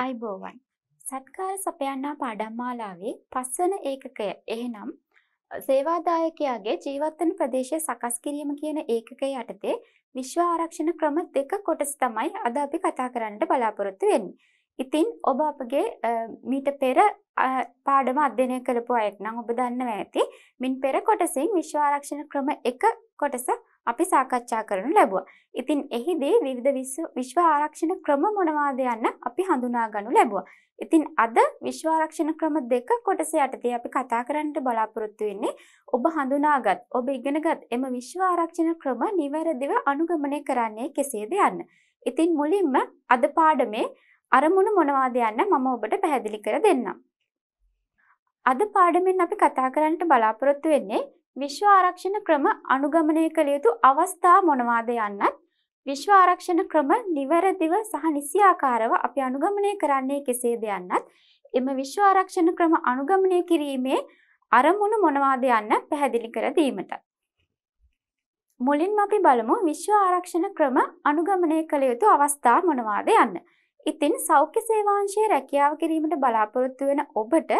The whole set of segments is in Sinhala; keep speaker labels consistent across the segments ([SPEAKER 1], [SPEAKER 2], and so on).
[SPEAKER 1] අයිබෝවන් සත්කාර සපයන්නා පාඩම් මාලාවේ පස්වන ඒකකය එහෙනම් සේවාදායකයාගේ ජීවත්වන ප්‍රදේශය සකස් කිරීම කියන ඒකකය යටතේ විශ්ව ආරක්ෂණ ක්‍රම දෙක කොටස තමයි අද අපි කතා කරන්නට බලාපොරොත්තු වෙන්නේ. ඉතින් ඔබ අපගේ මීට පෙර පාඩම අධ්‍යයනය කරපු අයෙක් නම් ඔබ දන්නවා ඇති. මින් පෙර කොටසින් විශ්ව ආරක්ෂණ ක්‍රම එක කොටස අපි සාකච්ඡා කරනු ලැබුවා. ඉතින් එහිදී විවිධ විශ්ව ආරක්ෂණ ක්‍රම මොනවාද යන්න අපි හඳුනා ගනු ලැබුවා. ඉතින් අද විශ්ව ආරක්ෂණ ක්‍රම දෙක කොටස යටතේ අපි කතා කරන්නට බලාපොරොත්තු වෙන්නේ ඔබ හඳුනාගත් ඔබ ඉගෙනගත් එම විශ්ව ආරක්ෂණ ක්‍රම නිවැරදිව අනුගමනය කරන්නේ කෙසේද යන්න. ඉතින් මුලින්ම අද පාඩමේ අරමුණු මොනවාද යන්න මම ඔබට පැහැදිලි කර දෙන්නම්. අද පාඩමෙන් අපි කතා කරන්නට බලාපොරොත්තු වෙන්නේ විශ්ව ආරක්ෂණ ක්‍රම අනුගමනය කළ යුතු අවස්ථා මොනවාද යන්නත් විශ්ව ආරක්ෂණ ක්‍රම නිවැරදිව සහ නිසියාකාරව අපි අනුගමනය කරන්නේ කෙසේද යන්නත් එම විශ්ව ආරක්ෂණ ක්‍රම අනුගමනය කිරීමේ අරමුණු මොනවාද යන්න පැහැදිලි කර දීමට මුලින්ම අපි බලමු විශ්ව ආරක්ෂණ ක්‍රම අනුගමනය කළ යුතු අවස්ථා මොනවාද යන්න. ඉතින් සෞඛ්‍ය සේවාංශයේ රැකියාව කිරීමට බලාපොරොත්තු වෙන ඔබට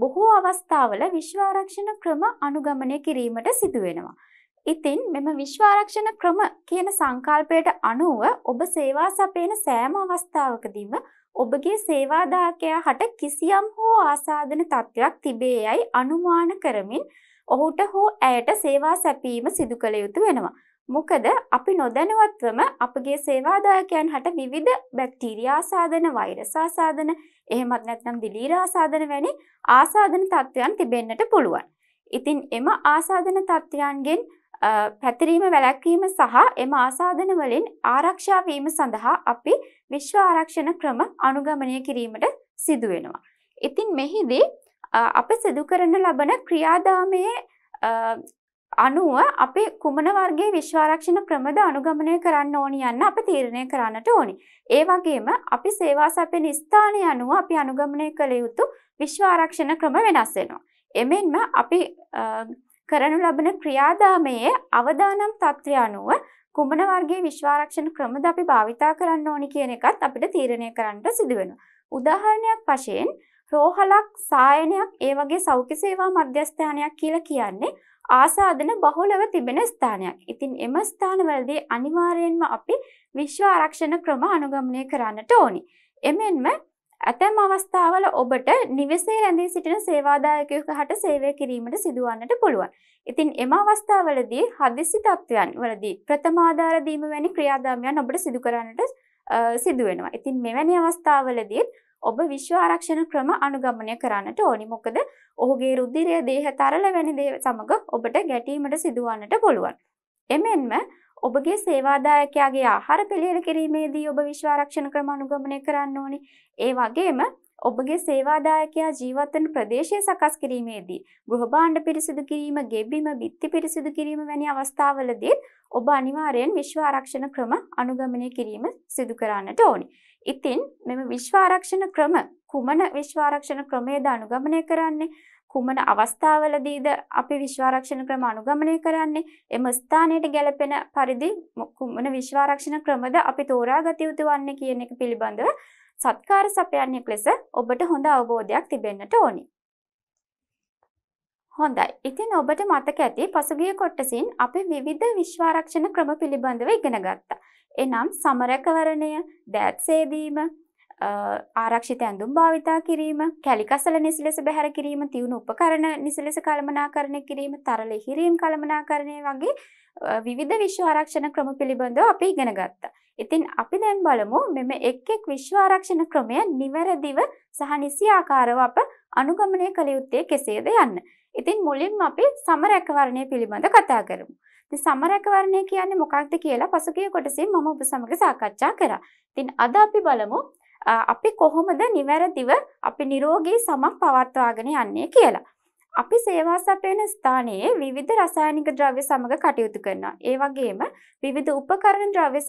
[SPEAKER 1] බොහෝ අවස්ථාවල විශ්වාරක්ෂණ ක්‍රම අනුගමනය කිරීමට සිදුවෙනවා. ඉතින් මෙම විශ්වාරක්ෂණ ක්‍රම කියන සංකල්පයට අනුව ඔබ සේවා සපයන සෑම අවස්ථාවකදීම ඔබගේ සේවාදායකයා හට කිසියම් හෝ ආසාදන තත්ත්වයක් තිබේ යයි අනුමාන කරමින් ඔහුට හෝ ඇයට සේවා සැපීම සිදු කළ යුතු වෙනවා. මොකද අපි නොදැනුවත්වම අපගේ සේවාදායකයන් හට විවිධ බැක්ටීරියා ආසාදන වෛරස් ආසාදන එහෙමත් නැත්නම් දිලීර ආසාදන වැනි ආසාදන තත්ත්වයන් තිබෙන්නට පුළුවන්. ඉතින් එම ආසාදන තත්ත්වයන්ගෙන් පැතිරීම වැළැක්වීම සහ එම ආසාදන වලින් ආරක්ෂා වීම සඳහා අපි විශ්ව ආරක්ෂණ ක්‍රම අනුගමනය කිරීමට සිදු වෙනවා. ඉතින් මෙහිදී අප සිදු කරන ලබන ක්‍රියාදාමයේ අනුව අපි කුමන වර්ගයේ විශ්වාරක්ෂණ ක්‍රමද අනුගමනය කරන්න ඕනි යන්න අපි තීරණය කරන්නට ඕනි. ඒ වගේම අපි සේවා සැපෙන ස්ථානය අනුව අපි අනුගමනය කළ යුතු විශ්වාරක්ෂණ ක්‍රම වෙනස් වෙනවා. එමෙන්ම අපි කරනු ලබන ක්‍රියාදාමයේ අවදානම් තත්ත්වය අනුව කුමන වර්ගයේ විශ්වාරක්ෂණ ක්‍රමද අපි භාවිතා කරන්න ඕනි කියන එකත් අපිට තීරණය කරන්නට සිදු වෙනවා. උදාහරණයක් වශයෙන් රෝහලක් සායනයක් ඒ වගේ සෞඛ්‍ය සේවා මධ්‍යස්ථානයක් කියලා කියන්නේ ආසාදන බහුලව තිබෙන ස්ථානයක්. ඉතින් එම ස්ථානවලදී අනිවාර්යයෙන්ම අපි විශ්ව ආරක්ෂණ ක්‍රම අනුගමනය කරන්නට ඕනි. එමෙන්ම ඇතැම් අවස්ථාවල ඔබට නිවසේ රැඳී සිටින සේවාදායකයෙකු හට සේවය කිරීමට සිදුවන්නට පුළුවන්. ඉතින් එම අවස්ථාවලදී හදිසි තත්ත්වයන් වලදී ප්‍රථමාධාර දීම වැනි ක්‍රියාදාමයන් ඔබට සිදු කරන්නට සිදු වෙනවා. ඉතින් මෙවැනි අවස්ථාවලදී ඔබ විශ්ව ආරක්ෂණ ක්‍රම අනුගමනය කරන්නට ඕනි. මොකද ඔහුගේ රුධිරය දේහ තරල වැනි දේ සමග ඔබට ගැටීමට සිදුවන්නට පුළුවන්. එමෙන්ම ඔබගේ සේවාදායකයාගේ ආහාර පිළියෙල කිරීමේදී ඔබ විශ්ව ආරක්ෂණ ක්‍රම අනුගමනය කරන්න ඕනි. ඒ වගේම ඔබගේ සේවාදායකයා ජීවත්වන ප්‍රදේශය සකස් කිරීමේදී ගෘහභාණ්ඩ පිරිසිදු කිරීම, ගෙබ්බිම, බිත්ති පිරිසිදු කිරීම වැනි අවස්ථාවලදී ඔබ අනිවාර්යෙන් විශ්ව ආරක්ෂණ ක්‍රම අනුගමනය කිරීම සිදු කරන්නට ඕනි. ඉතින් මෙම විශ්ව ආරක්ෂණ ක්‍රම කුමන විශ්ව ආරක්ෂණ ක්‍රමයේද අනුගමනය කරන්නේ? කුමන අවස්ථාවලදීද අපි විශ්වාරක්ෂණ ක්‍රම අනුගමනය කරන්නේ එම ස්ථානයට ගැලපෙන පරිදි කුමන විශ්වාරක්ෂණ ක්‍රමද අපි තෝරාගත යුතු වන්නේ කියන එක පිළිබඳව සත්කාර සපයන්නෙක් ලෙස ඔබට හොඳ අවබෝධයක් තිබෙන්නට ඕනි. හොඳයි. ඉතින් ඔබට මතක ඇති පසුගිය කොටසින් අපි විවිධ විශ්වාරක්ෂණ ක්‍රම පිළිබඳව ඉගෙන ගත්තා. එනම් සමරකවරණය, දෑත් සේදීම, ආරක්ෂිත ඇඳුම් භාවිතා කිරීම, කැලිකසල නිසලස බැහැර කිරීම, තියුණු උපකරණ නිසලස කළමනාකරණය කිරීම, තරල ඉහිරීම් කළමනාකරණය වගේ විවිධ විශ්ව ආරක්ෂණ ක්‍රම පිළිබඳව අපි ඉගෙන ගත්තා. ඉතින් අපි දැන් බලමු මෙම එක් එක් විශ්ව ආරක්ෂණ ක්‍රමය නිවැරදිව සහ නිසියාකාරව අප අනුගමනය කළ යුත්තේ කෙසේද යන්න. ඉතින් මුලින්ම අපි සමරැකවරණය පිළිබඳ කතා කරමු. ඉතින් සමරැකවරණය කියන්නේ මොකක්ද කියලා පසුගිය කොටසින් මම ඔබ සමග සාකච්ඡා කරා. ඉතින් අද අපි බලමු අපි කොහොමද නිවැරදිව අපි නිරෝගී සමක් පවත්වාගෙන යන්නේ කියලා. අපි සේවා සපයන ස්ථානයේ විවිධ රසායනික ද්‍රව්‍ය සමග කටයුතු කරනවා. ඒ වගේම විවිධ උපකරණ ද්‍රව්‍ය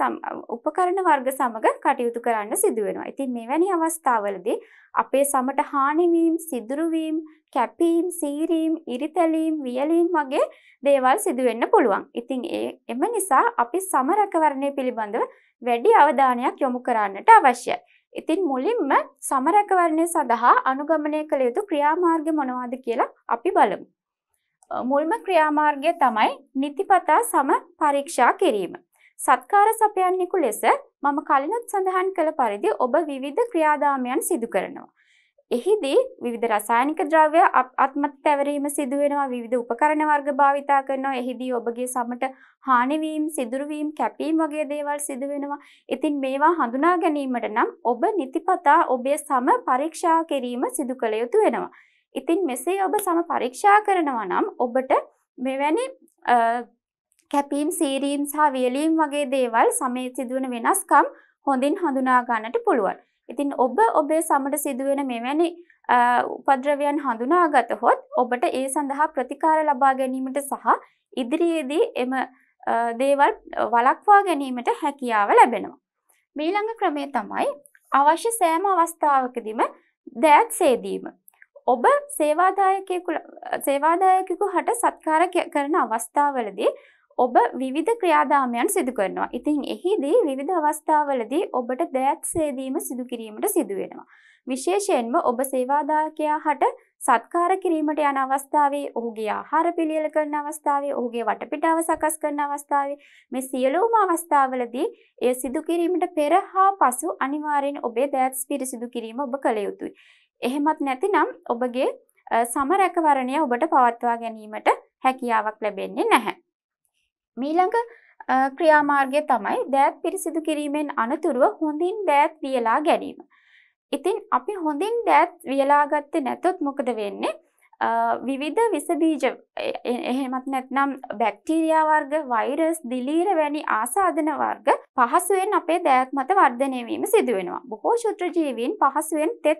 [SPEAKER 1] උපකරණ වර්ග සමග කටයුතු කරන්න සිදු වෙනවා. ඉතින් මෙවැනි අවස්ථාවලදී අපේ සමට හානි වීම, සිදුරු වීම, කැපීම්, සීරීම්, ඉරිතැලීම්, වියලීම් වගේ දේවල් සිදු වෙන්න පුළුවන්. ඉතින් ඒ එම නිසා අපි සම රැකවරණය පිළිබඳව වැඩි අවධානයක් යොමු කරන්නට අවශ්‍යයි. ඉතින් මුලින්ම සමරැකවරණය සඳහා අනුගමනය කළ යුතු ක්‍රියාමාර්ග මොනවාද කියලා අපි බලමු. මුල්ම ක්‍රියාමාර්ගය තමයි නිතිපතා සම පරීක්ෂා කිරීම. සත්කාර සපයන්නෙකු ලෙස මම කලිනුත් සඳහන් කළ පරිදි ඔබ විවිධ ක්‍රියාදාමයන් සිදු කරනවා. එහිදී විවිධ රසායනික ද්‍රව්‍ය අත්මත් තැවරීම සිදුවෙනවා විවිධ උපකරණ වර්ග භාවිතා කරනවා එහිදී ඔබගේ සමට හානිවීම් සිදුරුවීම් කැපීම් වගේ දේවල් සිදුවෙනවා ඉතින් මේවා හඳුනා ගැනීමට නම් ඔබ නිතිපතා ඔබේ සම පරීක්ෂා කිරීම සිදු කළ යුතු වෙනවා ඉතින් මෙසේ ඔබ සම පරීක්ෂා කරනවා නම් ඔබට මෙවැනි කැපීම් සීරීම් සහ වියලීම් වගේ දේවල් සමේ සිදුවන වෙනස්කම් හොඳින් හඳුනා ගන්නට පුළුවන්. ඉතින් ඔබ ඔබේ සමට සිදුවෙන මෙවැනි උපද්‍රවයන් හඳුනා ගතහොත් ඔබට ඒ සඳහා ප්‍රතිකාර ලබා ගැනීමට සහ ඉදිරියේදී එම දේවල් වලක්වා ගැනීමට හැකියාව ලැබෙනවා. මීළඟ ක්‍රමය තමයි අවශ්‍ය සෑම අවස්ථාවකදීම දෑත් සේදීම. ඔබ සේවාදායකයෙකු සේවාදායකෙකු හට සත්කාර කරන අවස්ථාවලදී ඔබ විවිධ ක්‍රියාදාමයන් සිදු කරනවා. ඉතින් එහිදී විවිධ අවස්ථාවලදී ඔබට දෑත් සේදීම සිදු කිරීමට සිදු වෙනවා. විශේෂයෙන්ම ඔබ සේවාදායකයා හට සත්කාර කිරීමට යන අවස්ථාවේ ඔහුගේ ආහාර පිළියෙල කරන අවස්ථාවේ ඔහුගේ වටපිටාව සකස් කරන අවස්ථාවේ මේ සියලුම අවස්ථාවලදී එය සිදු කිරීමට පෙර හා පසු අනිවාර්යෙන් ඔබේ දෑත් පිරිසිදු කිරීම ඔබ කළ යුතුයි. එහෙමත් නැතිනම් ඔබගේ සම රැකවරණය ඔබට පවත්වා ගැනීමට හැකියාවක් ලැබෙන්නේ නැහැ. මීළඟ ක්‍රියාමාර්ගය තමයි දෑත් පිරිසිදු කිරීමෙන් අනතුරුව හොඳින් දෑත් වියලා ගැනීම. ඉතින් අපි හොඳින් දෑත් වියලාගත්තේ නැතොත් මොකද වෙන්නේ? විවිධ විස බීජ එහෙමත් නැත්නම් බැක්ටීරියා වර්ග වෛරස් දිලීර වැනි ආසාදන වර්ග පහසුවෙන් අපේ දෑත් මත වර්ධනය වීම සිදු වෙනවා. බොහෝ ශුත්‍ර ජීවීන් පහසුවෙන් තෙත්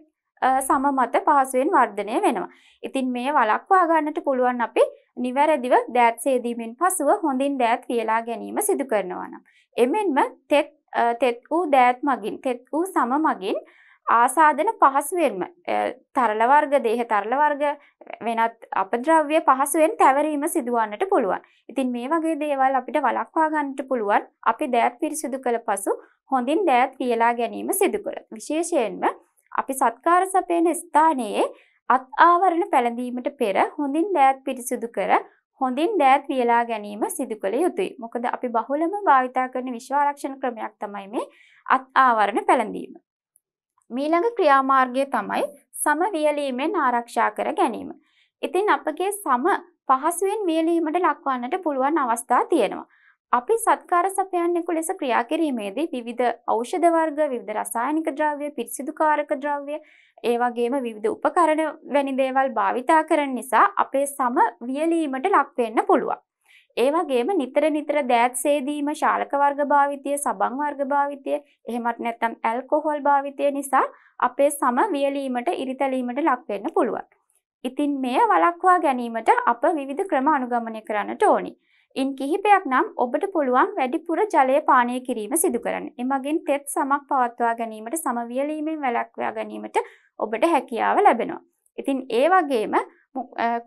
[SPEAKER 1] සම මත පහසුවෙන් වර්ධනය වෙනවා. ඉතින් මේ වළක්වා ගන්නට පුළුවන් අපි නිවැරදිව දෑත් සේදීමෙන් පසුව හොඳින් දෑත් කියලා ගැනීම සිදු කරනවා නම්. එමෙන්ම තෙත් තෙත් වූ දෑත් මගින් තෙත් වූ සම මගින් ආසාදන පහසුවෙන්ම තරල වර්ග දේහ තරල වර්ග වෙනත් අපද්‍රව්‍ය පහසුවෙන් තැවරීම සිදුවන්නට පුළුවන්. ඉතින් මේ වගේ දේවල් අපිට වළක්වා ගන්නට පුළුවන්. අපි දෑත් පිරිසිදු කළ පසු හොඳින් දෑත් පියලා ගැනීම සිදු කරොත්. විශේෂයෙන්ම අපි සත්කාර සපයන ස්ථානයේ අත් ආවරණ පැළඳීමට පෙර හොඳින් දෑත් පිරිසිදු කර හොඳින් දෑත් වියලා ගැනීම සිදු කළ යුතුයි. මොකද අපි බහුලම භාවිතා කරන විශ්වාරක්ෂණ ක්‍රමයක් තමයි මේ අත් ආවරණ පැළඳීම. මීළඟ ක්‍රියාමාර්ගය තමයි සම වියලීමෙන් ආරක්ෂා කර ගැනීම. ඉතින් අපගේ සම පහසුවෙන් වියලීමට ලක්වන්නට පුළුවන් අවස්ථා තියෙනවා. අපි සත්කාර සපයන්නෙකු ලෙස ක්‍රියා කිරීමේදී විවිධ ඖෂධ වර්ග, විවිධ රසායනික ද්‍රව්‍ය, පිරිසිදුකාරක ද්‍රව්‍ය, ඒ වගේම විවිධ උපකරණ වැනි දේවල් භාවිතා කරන නිසා අපේ සම වියලීමට ලක් වෙන්න පුළුවන්. ඒ වගේම නිතර නිතර දෑත් සේදීම, ශාලක වර්ග භාවිතය, සබන් වර්ග භාවිතය, එහෙමත් නැත්නම් ඇල්කොහොල් භාවිතය නිසා අපේ සම වියලීමට, ඉරිතැලීමට ලක් වෙන්න පුළුවන්. ඉතින් මෙය වළක්වා ගැනීමට අප විවිධ ක්‍රම අනුගමනය කරන්නට ඕනි. ඉන් කිහිපයක් නම් ඔබට පුළුවන් වැඩිපුර ජලය පානය කිරීම සිදු කරන්න. එමගින් තෙත් සමක් පවත්වා ගැනීමට සමවියලීමෙන් වැළක්වා ගැනීමට ඔබට හැකියාව ලැබෙනවා. ඉතින් ඒ වගේම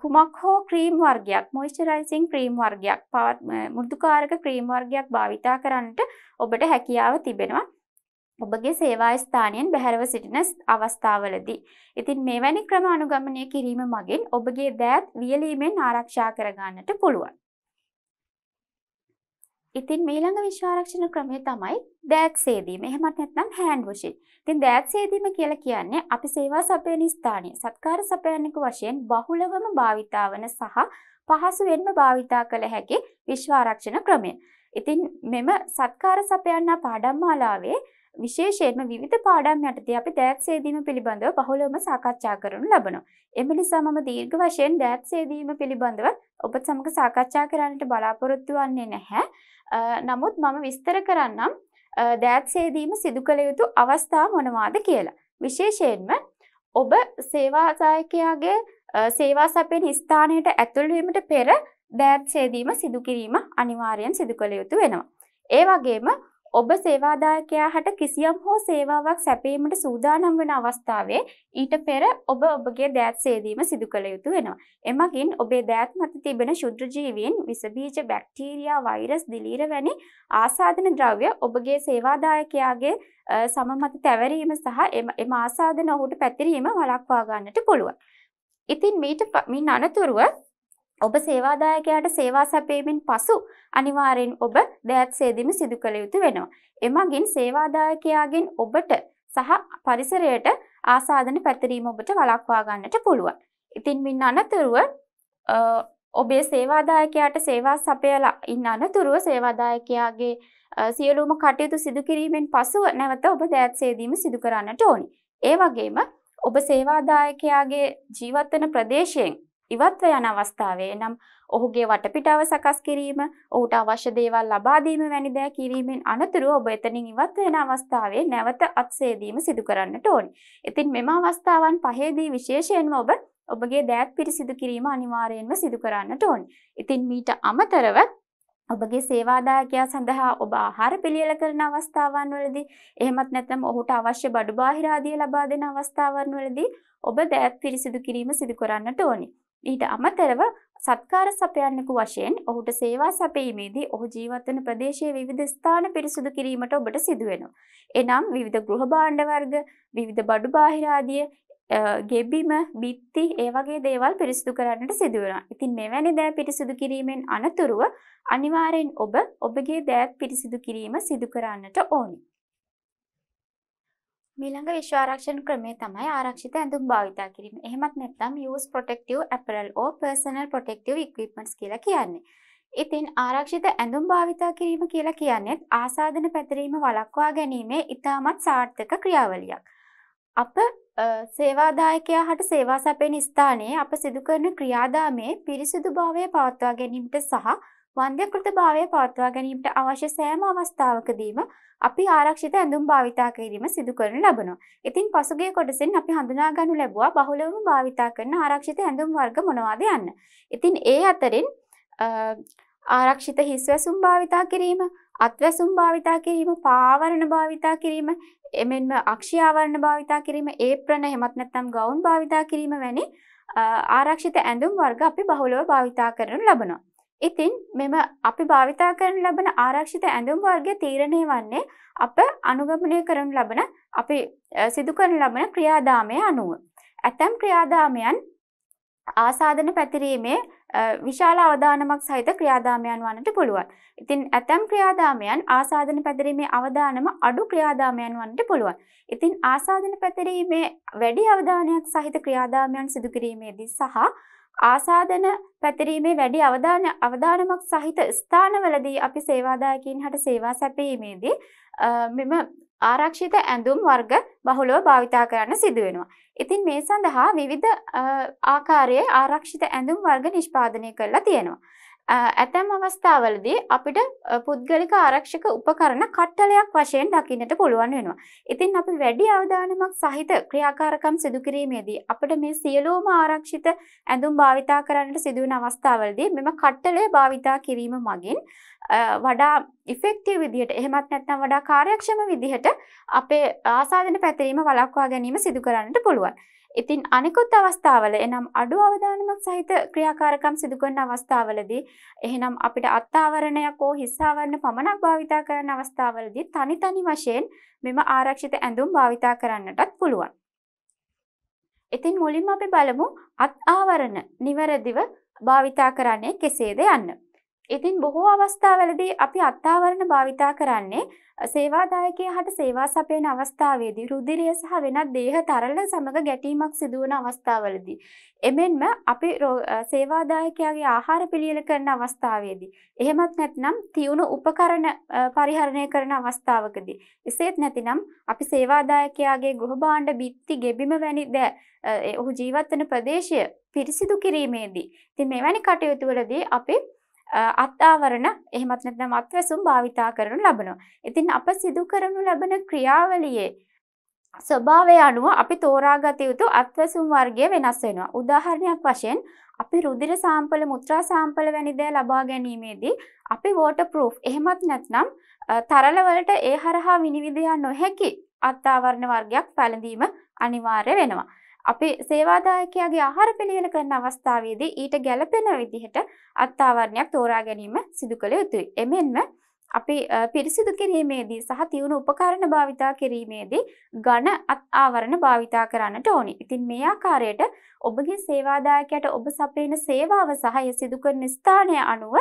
[SPEAKER 1] කුමක් හෝ ක්‍රීම් වර්ගයක් මොයිස්චරයිසින් ක්‍රීම් වර්ගයක් පවත් මුෘදුකාරක ක්‍රීම් වර්ගයක් භාවිතා කරන්නට ඔබට හැකියාව තිබෙනවා. ඔබගේ සේවා ස්ථානයෙන් බැහැරව සිටින අවස්ථාවලදී. ඉතින් මෙවැනි ක්‍රම අනුගමනය කිරීම මගින් ඔබගේ දෑත් වියලීමෙන් ආරක්ෂා කරගන්නට පුළුවන්. ඉතින් මීළඟ විශ්වාරක්ෂණ ක්‍රමය තමයි දෑත් සේදීම එහෙමත් නැත්නම් හෑන්ඩ් වොෂින්. ඉතින් දෑත් සේදීම කියලා කියන්නේ අපි සේවා සපයන ස්ථානීය සත්කාර සපයන්නික වශයෙන් බහුලවම භාවිතා වන සහ පහසුවෙන්ම භාවිතා කළ හැකි විශ්වාරක්ෂණ ක්‍රමය. ඉතින් මෙම සත්කාර සපයන්නා පාඩම් මාලාවේ විශේෂයෙන්ම විවිධ පාඩම් යටතේ අපි දෑත් සේදීම පිළිබඳව බහුලවම සාකච්ඡා කරනු ලබනවා. එම නිසා මම දීර්ඝ වශයෙන් දෑත් සේදීම පිළිබඳව ඔබත් සමග සාකච්ඡා කරන්නට බලාපොරොත්තු වෙන්නේ නැහැ. නමුත් මම විස්තර කරන්නම් දෑත්සේදීම සිදු කළ යුතු අවස්ථා මොනවාද කියලා. විශේෂයෙන්ම ඔබ සේවාදායකයාගේ සේවා සැපෙන් ස්ථානයට ඇතුළවීමට පෙර දෑත්සේදීම සිදුකිරීම අනිවාර්යෙන් සිදු කළ යුතු වෙනවා. ඒ වගේම ඔබ සේවාදායකයා හට කිසියම් හෝ සේවාවක් සැපීමට සූදානම් වන අවස්ථාවේ ඊට පෙර ඔබ ඔබගේ දෑත් සේදීම සිදු කළ යුතු වෙනවා. එමගින් ඔබේ දෑත් මත තිබෙන ශුද්‍රජීවීන් විසබීජ බැක්ටීරියා වෛරස් දිලීර වැනි ආසාධන ද්‍රව්‍ය ඔබගේ සේවාදායකයාගේ සම මත තැවරීම සහ එම ආසාධන ඔහුට පැතිරීම වලක්වා ගන්නට පුළුවන්. ඉතින් මීට මින් අනතුරුව ඔබ සේවාදායකයාට සේවා සැපීමෙන් පසු අනිවාර්යෙන් ඔබ දෑත් සේදීම සිදු කළ යුතු වෙනවා. එමගින් සේවාදායකයාගෙන් ඔබට සහ පරිසරයට ආසාධන පැතිරීම ඔබට වළක්වා ගන්නට පුළුවන්. ඉතින් මින් අනතුරුව ඔබේ සේවාදායකයාට සේවා සපයලා ඉන්න අනතුරුව සේවාදායකයාගේ සියලුම කටයුතු සිදු කිරීමෙන් පසුව නැවත ඔබ දෑත් සේදීම සිදු කරන්නට ඕනි. ඒ වගේම ඔබ සේවාදායකයාගේ ජීවත්වන ප්‍රදේශයෙන් ඉවත්ව යන අවස්ථාවේ නම් ඔහුගේ වටපිටාව සකස් කිරීම, ඔහුට අවශ්‍ය දේවල් ලබා දීම වැනි දෑ කිරීමෙන් අනතුරුව ඔබ එතනින් ඉවත්ව යන අවස්ථාවේ නැවත අත්සේදීම සිදු කරන්නට ඕනි. ඉතින් මෙම අවස්ථාවන් පහේදී විශේෂයෙන්ම ඔබ ඔබගේ දෑත් පිරිසිදු කිරීම අනිවාර්යයෙන්ම සිදු කරන්නට ඕනි. ඉතින් මීට අමතරව ඔබගේ සේවාදායකයා සඳහා ඔබ ආහාර පිළියෙල කරන අවස්ථාවන් වලදී එහෙමත් නැත්නම් ඔහුට අවශ්‍ය බඩු බාහිර ආදිය ලබා දෙන අවස්ථාවන් වලදී ඔබ දෑත් පිරිසිදු කිරීම සිදු කරන්නට ඕනේ. ඊට අමතරව සත්කාර සපයන්නෙකු වශයෙන් ඔහුට සේවා සැපීමේදී ඔහු ජීවත්වන ප්‍රදේශයේ විවිධ ස්ථාන පිරිසුදු කිරීමට ඔබට සිදුවෙනවා. එනම් විවිධ ගෘහ භාණ්ඩ වර්ග, විවිධ බඩු බාහිර ආදිය ගෙබිම, බිත්ති ඒ වගේ දේවල් පිරිසිදු කරන්නට සිදුවෙනවා. ඉතින් මෙවැනි දෑ පිරිසිදු කිරීමෙන් අනතුරුව අනිවාර්යෙන් ඔබ ඔබගේ දෑ පිරිසිදු කිරීම සිදු කරන්නට ඕනේ. මීළඟ විශ්වාරක්ෂණ ක්‍රමය තමයි ආරක්ෂිත ඇඳුම් භාවිතා කිරීම. එහෙමත් නැත්නම් use protective apparel or personal protective equipments කියලා කියන්නේ. ඉතින් ආරක්ෂිත ඇඳුම් භාවිතා කිරීම කියලා කියන්නේ ආසාදන පැතිරීම වළක්වා ගැනීමේ ඉතාමත් සාර්ථක ක්‍රියාවලියක්. අප සේවාදායකයා හට සේවා සැපෙන ස්ථානයේ අප සිදු කරන ක්‍රියාදාමයේ පිරිසිදු භාවය පවත්වා ගැනීමට සහ වන්දකෘතභාවය පවත්වා ගැනීමට අවශ්‍ය සෑම අවස්ථාවකදීම අපි ආරක්ෂිත ඇඳුම් භාවිතා කිරීම සිදු කරන ලබනවා. ඉතින් පසුගිය කොටසෙන් අපි හඳුනා ගනු ලැබුවා බහුලවම භාවිතා කරන ආරක්ෂිත ඇඳුම් වර්ග මොනවාද යන්න. ඉතින් ඒ අතරින් ආරක්ෂිත හිස්වැසුම් භාවිතා කිරීම, අත්වැසුම් භාවිතා කිරීම, පාවරණ භාවිතා කිරීම, එමෙන්ම අක්ෂි ආවරණ භාවිතා කිරීම, ඒප්‍රන එහෙමත් නැත්නම් ගවුම් භාවිතා කිරීම වැනි ආරක්ෂිත ඇඳුම් වර්ග අපි බහුලව භාවිතා කරනු ලබනවා. ඉතින් මෙම අපි භාවිතා කරන ලබන ආරක්ෂිත ඇඳුම් වර්ගය තීරණය වන්නේ අප අනුගමනය කරනු ලබන අපි සිදු කරන ලබන ක්‍රියාදාමය අනුව. ඇතැම් ක්‍රියාදාමයන් ආසාධන පැතිරීමේ විශාල අවධානමක් සහිත ක්‍රියාදාමයන් වන්නට පුළුවන්. ඉතින් ඇතැම් ක්‍රියාදාමයන් ආසාධන පැතිරීමේ අවධානම අඩු ක්‍රියාදාමයන් වන්නට පුළුවන්. ඉතින් ආසාධන පැතිරීමේ වැඩි අවධානයක් සහිත ක්‍රියාදාමයන් සිදුකිරීමේදී සහ ආසාදන පැතිරීමේ වැඩි අවධාන අවධානමක් සහිත ස්ථානවලදී අපි සේවාදායකින් හට සේවා සැපීමේදී මෙම ආරක්ෂිත ඇඳුම් වර්ග බහුලව භාවිතා කරන්න සිදුවෙනවා. ඉතින් මේ සඳහා විවිධ ආකාරයේ ආරක්ෂිත ඇඳුම් වර්ග නිෂ්පාදනය කරලා තියෙනවා. ඇතැම් අවස්ථාවලදී අපිට පුද්ගලික ආරක්ෂක උපකරණ කට්ටලයක් වශයෙන් දකින්නට පුළුවන් වෙනවා. ඉතින් අපි වැඩි අවධානමක් සහිත ක්‍රියාකාරකම් සිදු කිරීමේදී අපිට මේ සියලුම ආරක්ෂිත ඇඳුම් භාවිතා කරන්නට සිදුවන අවස්ථාවලදී මෙම කට්ටලය භාවිතා කිරීම මගින් වඩා ඉෆෙක්ටිව් විදිහට එහෙමත් නැත්නම් වඩා කාර්යක්ෂම විදිහට අපේ ආසාදන පැතිරීම වළක්වා ගැනීම සිදු කරන්නට පුළුවන්. ඉතින් අනිකුත් අවස්ථාවල එනම් අඩු අවධානමක් සහිත ක්‍රියාකාරකම් සිදුකරන අවස්ථාවලදී එහෙනම් අපිට අත්ආවරණයක් හෝ හිස්සාවරණ පමණක් භාවිතා කරන අවස්ථාවලදී තනි තනි වශයෙන් මෙම ආරක්ෂිත ඇඳුම් භාවිතා කරන්නටත් පුළුවන්. ඉතින් මුලින්ම අපි බලමු අත්ආවරණ නිවැරදිව භාවිතා කරන්නේ කෙසේද යන්න. ඉතින් බොහෝ අවස්ථාවලදී අපි අත්තාවරණ භාවිතා කරන්නේ සේවාදායකයා හට සේවා සපයන අවස්ථාවේදී රුධිරය සහ වෙනත් දේහ තරල සමග ගැටීමක් සිදුවන අවස්ථාවලදී. එමෙන්ම අපි සේවාදායකයාගේ ආහාර පිළියෙල කරන අවස්ථාවේදී. එහෙමත් නැත්නම් තියුණු උපකරණ පරිහරණය කරන අවස්ථාවකදී. එසේත් නැතිනම් අපි සේවාදායකයාගේ ගෘහභාණ්ඩ බිත්ති ගෙබිම වැනි දෑ ඔහු ජීවත් වන ප්‍රදේශය පිරිසිදු කිරීමේදී. ඉතින් මෙවැනි කටයුතු වලදී අපි අත්ආවරණ එහෙමත් නැත්නම් අත්වැසුම් භාවිතා කරනු ලබනවා. ඉතින් අප සිදු කරනු ලබන ක්‍රියාවලියේ ස්වභාවය අනුව අපි තෝරාගත යුතු අත්වැසුම් වර්ගය වෙනස් වෙනවා. උදාහරණයක් වශයෙන් අපි රුධිර සාම්පල මුත්‍රා සාම්පල වැනි දේ ලබා ගැනීමේදී අපි වෝටර් ප්‍රූෆ් එහෙමත් නැත්නම් තරල වලට ඒ හරහා විනිවිද නොහැකි අත්ආවරණ වර්ගයක් පැළඳීම අනිවාර්ය වෙනවා. අපි සේවාදායකයාගේ ආහාර පිළියෙල කරන අවස්ථාවේදී ඊට ගැළපෙන විදිහට අත්ආවරණයක් තෝරා ගැනීම සිදු කළ යුතුයි. එමෙන්ම අපි පිරිසිදු කිරීමේදී සහ තියුණු උපකරණ භාවිතා කිරීමේදී ඝන ආවරණ භාවිතා කරන්නට ඕනි. ඉතින් මේ ආකාරයට ඔබගේ සේවාදායකයට ඔබ සපයන සේවාව සහ එය සිදු කරන ස්ථානය අනුව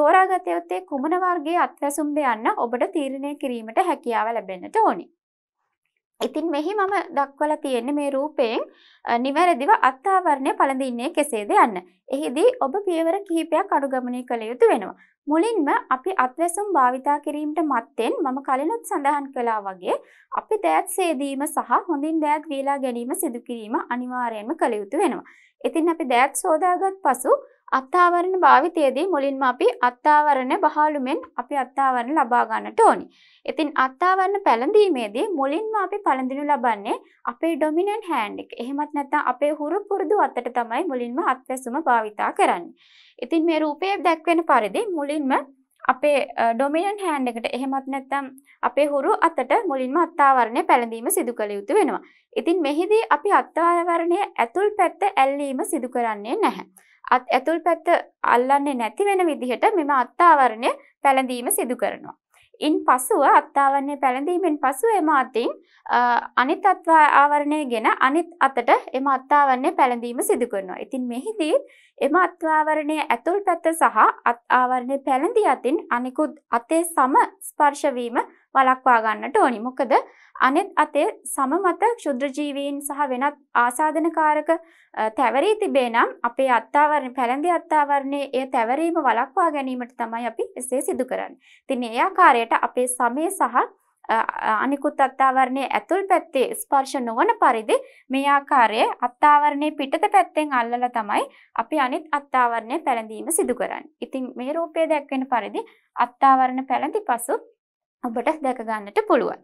[SPEAKER 1] තෝරාගත යුත්තේ කුමන වර්ගයේ අත්වැසුම්ද යන්න ඔබට තීරණය කිරීමට හැකියාව ලැබෙන්නට ඕනි. ඉතින් මෙහි මම දක්වලා තියෙන්නේ මේ රූපයෙන් නිවැරදිව අත්ආවරණය පළඳින්නේ කෙසේද යන්න. එහිදී ඔබ පියවර කිහිපයක් අනුගමනය කළ යුතු වෙනවා. මුලින්ම අපි අත්වැසුම් භාවිතා කිරීමට මත්තෙන් මම කලිනුත් සඳහන් කළා වගේ අපි දෑත් සේදීම සහ හොඳින් දෑත් වීලා ගැනීම සිදු කිරීම අනිවාර්යයෙන්ම කළ යුතු වෙනවා. ඉතින් අපි දෑත් සෝදාගත් පසු අත්තාවරණ භාවිතයේදී මුලින්ම අපි අත්තාවරණ බහලුමෙන් අපි අත්තාවරණ ලබා ගන්නට ඕනි. ඉතින් අත්තාවරණ පැළඳීමේදී මුලින්ම අපි පළඳිනු ලබන්නේ අපේ ඩොමිනන්ට් හෑන්ඩ් එක. එහෙමත් නැත්නම් අපේ හුරු පුරුදු අතට තමයි මුලින්ම අත්වැසුම භාවිතා කරන්නේ. ඉතින් මේ රූපයේ දැක්වෙන පරිදි මුලින්ම අපේ ඩොමිනන් හෑන්ඩ් එකට එහෙමත් නැත්නම් අපේ හුරු අතට මුලින්ම අත්තාවරණය පැළඳීම සිදු කළ යුතු වෙනවා. ඉතින් මෙහිදී අපි අත්තාවරණය ඇතුල් පැත්ත ඇල්ලීම සිදු කරන්නේ නැහැ. අත් ඇතුල් පැත්ත අල්ලන්නේ නැති වෙන විදිහට මෙම අත්තාවරණය පැළඳීම සිදු කරනවා. ඉන් පසුව අත්තාවරණය පැළඳීමෙන් පසුව එම අතින් අනිත් අත්වා ආවරණය ගෙන අනිත් අතට එම අත්තාවරණය පැළඳීම සිදු කරනවා. ඉතින් මෙහිදී එම අත්වාවරණය ඇතුල් පැත්ත සහ අත් ආවරණය පැළඳී අතින් අනිකුත් අතේ සම ස්පර්ශවීම වලක්වා ගන්නට ඕනි. මොකද අනෙත් අතේ සමමත ක්ෂුද්‍ර ජීවීන් සහ වෙනත් ආසාදනකාරක තැවරී තිබේ නම් අපේ අත්තාවරණ පැලැඳි අත්තාවරණයේ ඒ තැවරීම වලක්වා ගැනීමට තමයි අපි එසේ සිදු කරන්නේ. ඉතින් ඒ ආකාරයට අපේ සමය සහ අනිකුත් අත්තාවරණයේ ඇතුල් පැත්තේ ස්පර්ශ නොවන පරිදි මේ ආකාරයේ අත්තාවරණයේ පිටත පැත්තෙන් අල්ලලා තමයි අපි අනිත් අත්තාවරණය පැළඳීම සිදු කරන්නේ. ඉතින් මේ රූපය දැක්වෙන පරිදි අත්තාවරණ පැළඳි පසු ඔබට දැකගන්නට පුළුවන්.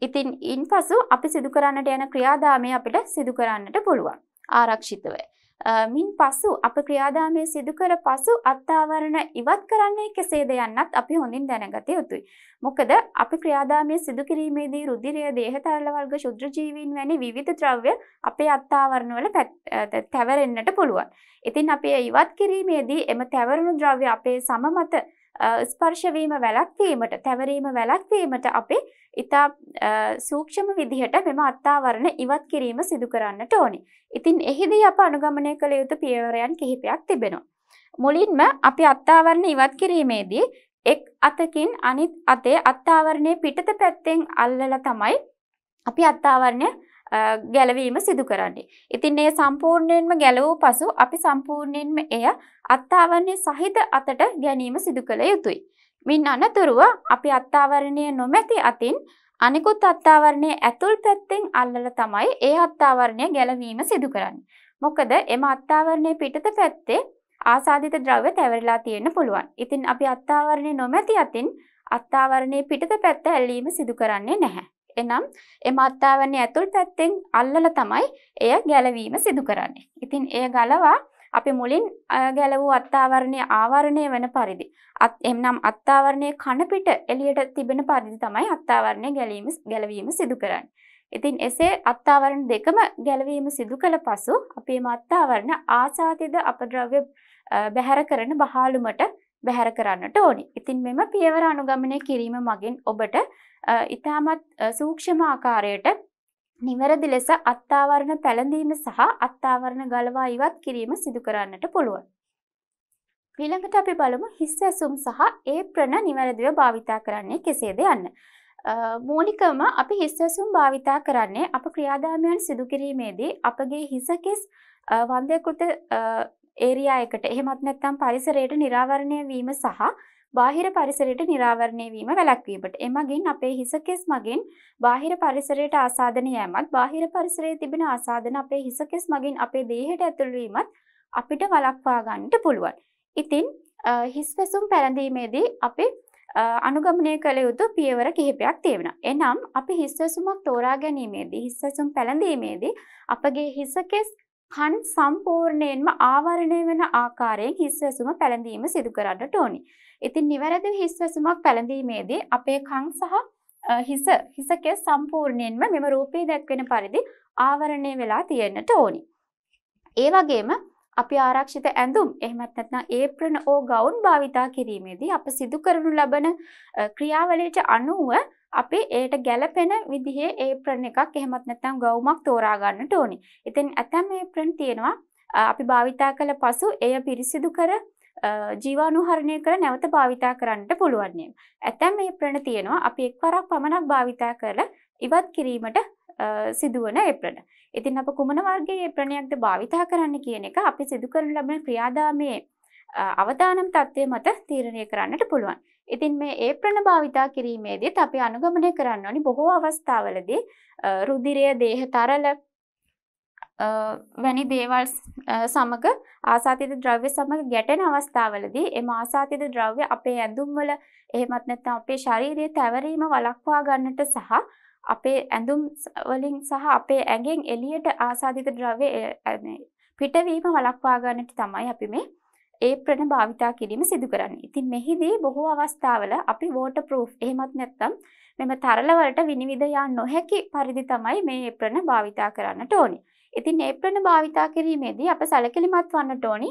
[SPEAKER 1] ඉතින් ඉන් පසු අපි සිදු කරන්නට යන ක්‍රියාදාමය අපිට සිදු කරන්නට පුළුවන් ආරක්ෂිතව. මින් පසු අප ක්‍රියාදාමය සිදුකර පසු අත්තාවරණ ඉවත් කරන්නේ කෙසේද යන්නත් අපි හොඳින් දැනගත යුතුයි. මොකද අපි ක්‍රියාදාමය සිදුකිරීමේදී රුදිරය දේහතරල වර්ග ශුද්‍රජීවීන් වැනි විධ ද්‍රව්‍ය අපේ අත්තාවරණවල තැවරෙන්න්නට පුළුවන්. ඉතින් අපේ ඉවත් කිරීමේදී එම තැවරුණු ද්‍රව්‍ය අපේ සමමත ස්පර්ශවීම වැළැක්වීමට තැවරීම වැළැක්වීමට අපි ඉතා සූක්ෂම විදිහට මෙම අත්තාවරණ ඉවත් කිරීම සිදු කරන්නට ඕනි. ඉතින් එහිදී අප අනුගමනය කළ යුතු පියවරයන් කිහිපයක් තිබෙනවා. මුලින්ම අපි අත්තාවරණ ඉවත් කිරීමේදී එක් අතකින් අනිත් අතේ අත්තාවරණය පිටත පැත්තෙන් අල්ලලා තමයි අපි අත්තාවරණය ගැලවීම සිදු කරන්නේ. ඉතින් ඒ සම්පූර්ණයෙන්ම ගැලවූ පසු අපි සම්පූර්ණයෙන්ම එය අත්තාවරණය සහිත අතට ගැනීම සිදු කළ යුතුයි. මින් අනතුරුව අපි අත්තාවරණය නොමැති අතින් අනිකුත් අත්තාවරණය ඇතුල් පැත්තෙන් අල්ලලා තමයි ඒ අත්තාවරණය ගැලවීම සිදු කරන්නේ. මොකද එම අත්තාවරණය පිටත පැත්තේ ආසාධිත ද්‍රව්‍ය තැවරලා තියෙන්න පුළුවන්. ඉතින් අපි අත්තාවරණය නොමැති අතින් අත්තාවරණය පිටත පැත්ත ඇල්ලීම සිදු කරන්නේ නැහැ. එනම් එම අත්තාවන්නේ ඇතුල් පැත්තෙන් අල්ලල තමයි එය ගැලවීම සිදු කරන්නේ. ඉතින් එය ගලවා අපි මුලින් ගැලවූ අත්තාවරණය ආවරණය වෙන පරිදි. අත් එම්නම් අත්තාවරණය කණපිට එලියට තිබෙන පරිදි තමයි අත්තාවරණය ගැලීම ගැලවීම සිදු කරන්න. ඉතින් එසේ අත්තාවරණ දෙකම ගැලවීම සිදු කළ පසු අපේ මත්තාවරණ ආසාතිද අපද්‍රව්‍ය බැහැර කරන බහාලුමට බැහැර කරන්නට ඕනි. ඉතින් මෙම පියවර අනුගමනය කිරීම මගින් ඔබට ඉතාමත් සූක්ෂම ආකාරයට නිවැරදි ලෙස අත්තාවරණ පැළඳීම සහ අත්තාවරණ ගලවා ඉවත් කිරීම සිදු කරන්නට පුළුවන්. ඊළඟට අපි බලමු හිස් ඇසුම් සහ ඒ ප්‍රණ නිවැරදිව භාවිතා කරන්නේ කෙසේද යන්න. මූලිකවම අපි හිස් ඇසුම් භාවිතා කරන්නේ අප ක්‍රියාදාමයන් සිදු කිරීමේදී අපගේ හිස කෙස් වන්දයකෘත ඒරියා එකට එහෙමත් නැත්නම් පරිසරයට නිරාවරණය වීම සහ බාහිර පරිසරයට නිරාවරණය වීම වැළැක්වීමට එමගින් අපේ හිස කෙස් මගින් බාහිර පරිසරයට ආසාදන යෑමත් බාහිර පරිසරයේ තිබෙන ආසාදන අපේ හිස කෙස් මගින් අපේ දේහයට ඇතුළු වීමත් අපිට වළක්වා ගන්නට පුළුවන්. ඉතින් හිස් වැසුම් පැළඳීමේදී අපි අනුගමනය කළ යුතු පියවර කිහිපයක් තියෙනවා. එනම් අපි හිස් වැසුමක් තෝරා ගැනීමේදී හිස් වැසුම් පැළඳීමේදී අපගේ හිස කෙස් කන් සම්පූර්ණයෙන්ම ආවරණය වෙන ආකාරයෙන් හිස්වැසුම පැළඳීම සිදු කරන්නට ඕනි. ඉතින් නිවැරදි හිස්වැසුමක් පැළඳීමේදී අපේ කන් සහ හිස හිසකේ සම්පූර්ණයෙන්ම මෙම රූපී දැක්වෙන පරිදි ආවරණය වෙලා තියෙන්නට ඕනි. ඒ වගේම අපි ආරක්ෂිත ඇඳුම් එහෙමත් නැත්නම් ඒප්‍රන ඕ ගවුන් භාවිතා කිරීමේදී අප සිදු කරනු ලබන ක්‍රියාවලියට අනුව අපි ඒට ගැලපෙන විදිහේ ඒප්‍රන් එකක් එහෙමත් නැත්නම් ගවුමක් තෝරා ගන්නට ඕනි. ඉතින් ඇතැම් ඒප්‍රන් තියෙනවා අපි භාවිතා කළ පසු එය පිරිසිදු කර ජීවානුහරණය කර නැවත භාවිතා කරන්නට පුළුවන්නේ. ඇතැම් ඒප්‍රන තියෙනවා අපි එක් වරක් පමණක් භාවිතා කරල ඉවත් කිරීමට සිදුවන ඒප්‍රන. ඉතින් අප කුමන වර්ගේ ඒප්‍රණයක්ද භාවිතා කරන්න කියන එක අපි සිදු කරන ලබන ක්‍රියාදාමයේ අවදානම් තත්ත්වය මත තීරණය කරන්නට පුළුවන්. ඉතින් මේ ඒ ප්‍රණ භාවිතා කිරීමේදී අපි අනුගමනය කරන්න ඕනි බොහෝ අවස්ථාවලදී රුධිරය දේහ තරල වැනි දේවල් සමග ආසාතිත ද්‍රව්‍ය සමග ගැටෙන අවස්ථාවලදී එම ආසාතිත ද්‍රව්‍ය අපේ ඇඳුම්වල එහෙමත් නැත්නම් අපේ ශාරීරියේ තැවරීම වළක්වා ගන්නට සහ අපේ ඇඳුම් වලින් සහ අපේ ඇඟෙන් එළියට ආසාතිත ද්‍රව්‍ය පිටවීම වළක්වා ගන්නට තමයි අපි මේ ඒ ප්‍රණ භාවිතා කිරීම සිදු කරන්නේ. ඉතින් මෙහිදී බොහෝ අවස්ථාවල අපි වෝටර් ප්‍රූෆ් එහෙමත් නැත්නම් මෙම තරල වලට විනිවිද යා නොහැකි පරිදි තමයි මේ ප්‍රණ භාවිතා කරන්නට ඕනේ. ඉතින් මේ ප්‍රණ භාවිතා කිරීමේදී අප සැලකිලිමත් වන්නට ඕනේ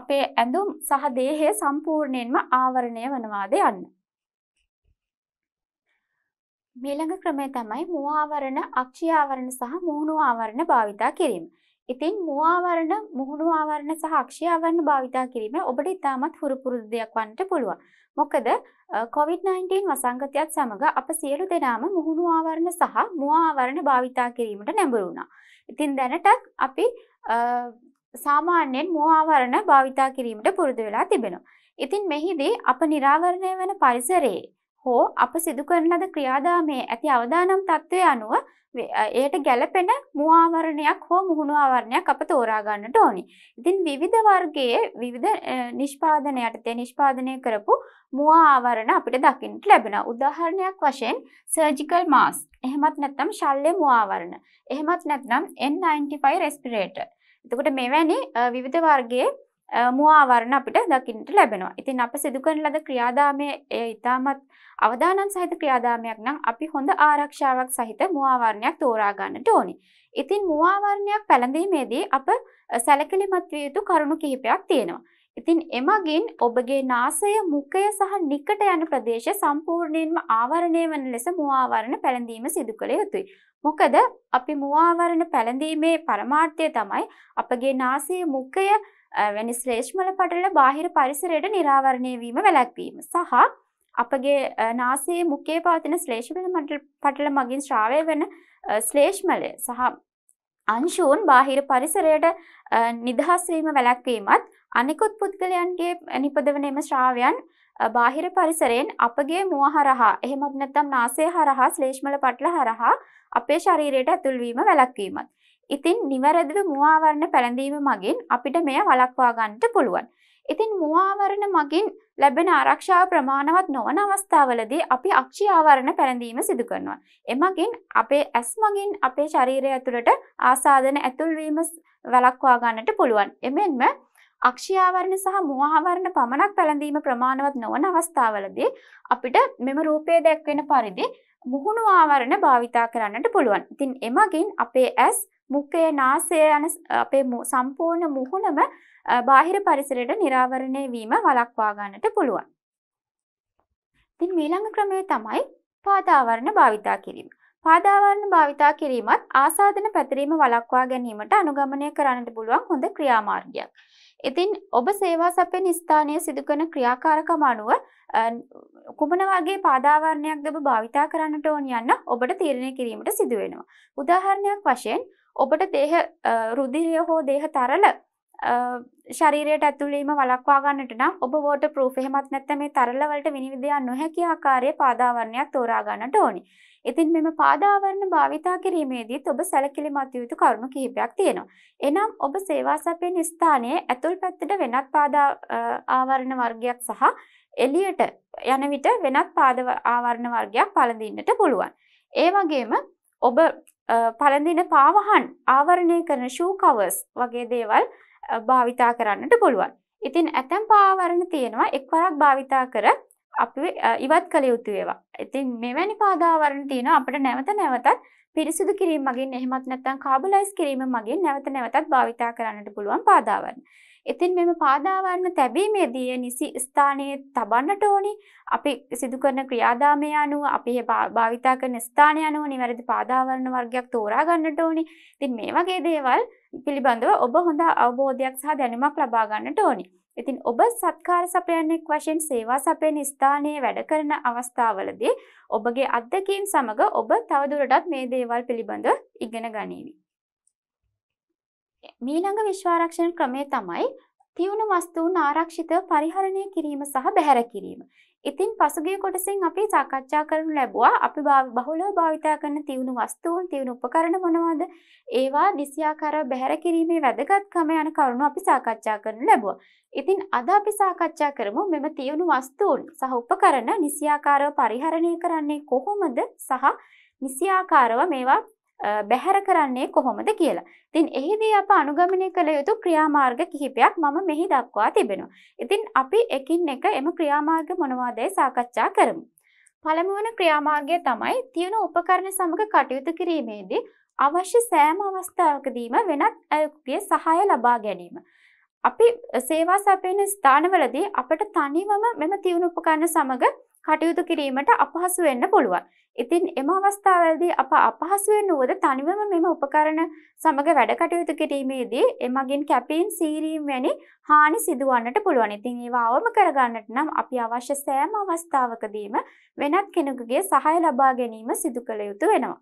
[SPEAKER 1] අපේ ඇඳුම් සහ දේහය සම්පූර්ණයෙන්ම ආවරණය වනවාද යන්න. මීළඟ ක්‍රමය තමයි මූආවරණ, අක්ෂිආවරණ සහ මූණු ආවරණ භාවිතා කිරීම. ඉතින් මුව ආවරණ, මුහුණු ආවරණ සහ අක්ෂය ආවරණ භාවිතා කිරීම ඔබට ඉතාමත් හුරු පුරුදු දෙයක් වන්නට පුළුවන්. මොකද COVID-19 වසංගතයත් සමග අප සියලු දෙනාම මුහුණු ආවරණ සහ මුව ආවරණ භාවිතා කිරීමට නැඹුරු වුණා. ඉතින් දැනටත් අපි සාමාන්‍යයෙන් මුව ආවරණ භාවිතා කිරීමට පුරුදු වෙලා තිබෙනවා. ඉතින් මෙහිදී අප නිරාවරණය වන පරිසරයේ හෝ අප සිදු කරන ලද ක්‍රියාදාමයේ ඇති අවදානම් තත්ත්වය අනුව එයට ගැළපෙන මුවාවරණයක් හෝ මුහුණු ආවරණයක් අප තෝරා ගන්නට ඕනි. ඉතින් විවිධ වර්ගයේ විවිධ නිෂ්පාදන යටතේ නිෂ්පාදනය කරපු මුවා ආවරණ අපිට දකින්නට ලැබෙනවා. උදාහරණයක් වශයෙන් සර්ජිකල් මාස්ක්, එහෙමත් නැත්නම් ශල්‍ය මුවා ආවරණ, එහෙමත් නැත්නම් N95 රෙස්පිරේටර්. එතකොට මෙවැනි විවිධ වර්ගයේ මුවාවරණ අපිට දකින්නට ලැබෙනවා. ඉතින් අප සිදු කරන ලද ක්‍රියාදාමයේ ඒ ඊටමත් අවදානම් සහිත ක්‍රියාදාමයක් නම් අපි හොඳ ආරක්ෂාවක් සහිත මුවාවරණයක් තෝරා ගන්නට ඕනි. ඉතින් මුවාවරණයක් පැළඳීමේදී අප සැලකිලිමත් විය යුතු කරුණු කිහිපයක් තියෙනවා. ඉතින් එමගින් ඔබගේ නාසය, මුඛය සහ නිකට යන ප්‍රදේශ සම්පූර්ණයෙන්ම ආවරණය වන ලෙස මුවාවරණ පැළඳීම සිදු කළ යුතුයි. මොකද අපි මුවාවරණ පැළඳීමේ පරමාර්ථය තමයි අපගේ නාසය, මුඛය වැනි ශ්‍රේෂ්මල පටල බාහිර පරිසරයට නිරාවරණය වීම වැලැක්වීම සහ අපගේ නාසේ මුකේ පාතින ශ්ලේෂමල පටල මගින් ශ්‍රාවය වන ශ්ලේෂ්මලය සහ අංශූන් බාහිර පරිසරයට නිදහස්වීම වැලැක්වීමත් අනිකුත් පුද්ගලයන්ගේ නිපදවන එම ශ්‍රාවයන් බාහිර පරිසරයෙන් අපගේ මුව හරහා එහෙමත් නැත්නම් නාසය හරහා ශ්ලේෂ්මල පටල හරහා අපේ ශරීරයට ඇතුල්වීම වැළැක්වීමත් ඉතින් නිවැරදිව මුවාවරණ පැළඳීම මගින් අපිට මෙය වලක්වා ගන්නට පුළුවන්. ඉතින් මුවාවරණ මගින් ලැබෙන ආරක්ෂාව ප්‍රමාණවත් නොවන අවස්ථාවලදී අපි අක්ෂි ආවරණ පැළඳීම සිදු කරනවා. එමගින් අපේ ඇස් මගින් අපේ ශරීරය ඇතුළට ආසාදන ඇතුල්වීම වලක්වා ගන්නට පුළුවන්. එමෙන්ම අක්ෂයාවරණ සහ මහාවරණ පමණක් පැළඳීම ප්‍රමාණවත් නොවන අවස්ථාවලදී අපිට මෙම රූපය දැක්වෙන පරිදි මුහුණු ආවරණ භාවිතා කරන්නට පුළුවන්. ඉතින් එමගින් අපේ ඇස් මුඛය, නාසය යන අපේ සම්පූර්ණ මුහුණම බාහිර පරිසරයට නිරාවරණය වීම වළක්වා ගන්නට පුළුවන්. ඉතින් මීළඟ ක්‍රමය තමයි පාදාවරණ භාවිතා කිරීම. පාදාවරණ භාවිතා කිරීමත් ආසාදන පැතිරීම වළක්වා ගැනීමට අනුගමනය කරන්නට පුළුවන් හොඳ ක්‍රියාමාර්ගයක්. ඉතින් ඔබ සේවා සැපෙන ස්ථානය සිදුකන ක්‍රියාකාරකම අනුව කුමන වගේ පාදාවරණයක්ද ඔබ භාවිතා කරන්නට ඕන යන්න ඔබට තීරණය කිරීමට සිදුවෙනවා. උදාහරණයක් වශයෙන් ඔබට දේහ රුදිරිය හෝ දේහ තරල ශරීරයට ඇතුළීම වලක්වා ගන්නට නම් ඔබ වෝට ප්‍රූෆ් එහෙමත් නැත්නම් මේ තරල වලට විනිවිදයන් නොහැකි ආකාරයේ පාදාවරණයක් තෝරා ගන්නට ඕනි. ඉතින් මෙම පාදාවරණ භාවිතා කිරීමේදීත් ඔබ සැලකිලිමත් යුතු කරුණු කිහිපයක් තියෙනවා. එනම් ඔබ සේවා සපයන ස්ථානයේ ඇතුල් පැත්තට වෙනත් පාදා ආවරණ වර්ගයක් සහ එළියට යන විට වෙනත් පාද ආවරණ වර්ගයක් පළඳින්නට පුළුවන්. ඒ වගේම ඔබ පළඳින පාවහන් ආවරණය කරන ෂූ කවර්ස් වගේ දේවල් භාවිතා කරන්නට පුළුවන්. ඉතින් ඇතැම් පාවරණ තියෙනවා එක්වරක් භාවිතා කර අපි ඉවත් කළ යුතු ඒවා. ඉතින් මෙවැනි පාදාවරණ තියෙන අපට නැවත නැවතත් පිරිසිදු කිරීම මගින් එහෙමත් නැත්නම් කාබලයිස් කිරීම මගින් නැවත නැවතත් භාවිතා කරන්නට පුළුවන් පාදාවරණ. ඉතින් මෙම පාදාවරණ තැබීමේදී නිසි ස්ථානයේ තබන්නට ඕනි. අපි සිදු කරන ක්‍රියාදාමය අනුව අපි භාවිතා කරන ස්ථානය අනුව නිවැරදි පාදාවරණ වර්ගයක් තෝරා ගන්නට ඕනි. ඉතින් මේ වගේ දේවල් පිළිබඳව ඔබ හොඳ අවබෝධයක් සහ දැනුමක් ලබා ගන්නට ඕනි. ඉතින් ඔබ සත්කාර සපයන්නෙක් වශයෙන් සේවා සපයන ස්ථානයේ වැඩ කරන අවස්ථාවලදී ඔබගේ අත්දැකීම් සමග ඔබ තවදුරටත් මේ දේවල් පිළිබඳව ඉගෙන ගනීවි. මීළඟ විශ්වාරක්ෂණ ක්‍රමය තමයි තියුණු වස්තුූන් ආරක්ෂිත පරිහරණය කිරීම සහ බැහැර කිරීම. ඉතින් පසුගේ කොටසින් අපි සාකච්ඡා කරනු ලැබවා අපි බහුල භාවිතා කරන තිවුණු වස්තුූන් තිවුණු උපකරණ මොනවාද ඒවා දිසියාකර බැහැර කිරීමේ වැදගත්කම යන කරුණු අපි සාකච්ඡා කරනු ලැබවා. ඉතින් අද අපි සාකච්ඡා කරමු මෙම තියුණු වස්තුූන් සහ උපකරණ නිසියාකාරව පරිහරණය කරන්නේ කොහොමද සහ නිසියාකාරව මේවා බැහැර කරන්නේ කොහොමද කියලා. ඉතින් එහිදී අප අනුගමනය කළ යුතු ක්‍රියාමාර්ග කිහිපයක් මම මෙහි දක්වා තිබෙනවා. ඉතින් අපි එකින් එක එම ක්‍රියාමාර්ග මොනවාදයි සාකච්ඡා කරමු. පළමුවන ක්‍රියාමාර්ගය තමයි තියෙන උපකරණ සමග කටයුතු කිරීමේදී අවශ්‍ය සෑම අවස්ථාවකදීම වෙනත් අයෙකුගේ සහාය ලබා ගැනීම. අපි සේවා සැපයන ස්ථානවලදී අපට තනිවම මෙම තියුණු උපකරණ සමග කටයුතු කිරීමට අපහසු වෙන්න පුළුවන්. ඉතින් එම අවස්ථාවලදී අප අපහසු වෙන උවද තනිවම මෙම උපකරණ සමග වැඩ කටයුතු කිරීමේදී එමගින් කැපීම් සීරීම් වැනි හානි සිදුවන්නට පුළුවන්. ඉතින් ඒවා අවම කරගන්නට නම් අපි අවශ්‍ය සෑම අවස්ථාවකදීම වෙනත් කෙනෙකුගේ සහාය ලබා ගැනීම සිදු කළ යුතු වෙනවා.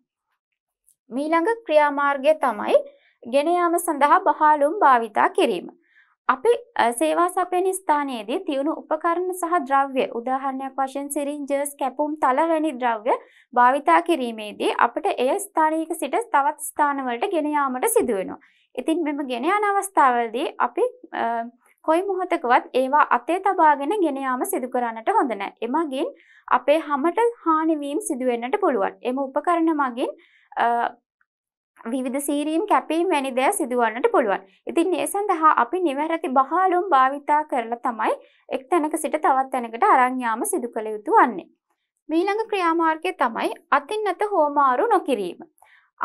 [SPEAKER 1] මීළඟ ක්‍රියාමාර්ගය තමයි ගෙන යාම සඳහා බහාලුම් භාවිතා කිරීම. අපි සේවා සපයන ස්ථානයේදී තියුණු උපකරණ සහ ද්‍රව්‍ය උදාහරණයක් වශයෙන් සිරින්ජර්ස් කැපුම් තල වැනි ද්‍රව්‍ය භාවිතා කිරීමේදී අපට එය ස්ථානයක සිට තවත් ස්ථානවලට ගෙන යාමට සිදුවෙනවා. ඉතින් මෙම ගෙන යන අවස්ථාවලදී අපි කොයි මොහොතකවත් ඒවා අතේ තබාගෙන ගෙන යාම සිදු කරන්නට හොඳ නැහැ. එමගින් අපේ හැමත හානි වීම සිදු වෙන්නට පුළුවන්. එම උපකරණ මගින් විවිධ සීරීම් කැපීම් වැනි දෑ සිදුවන්නට පුළුවන්. ඉතින් ඒ සඳහා අපි නිවැරදි බහාලුම් භාවිතා කරලා තමයි එක් තැනක සිට තවත් තැනකට අරංයාම සිදු කළ යුතු වන්නේ. මීළඟ ක්‍රියාමාර්ගය තමයි අතින්නත හෝමාරු නොකිරීම.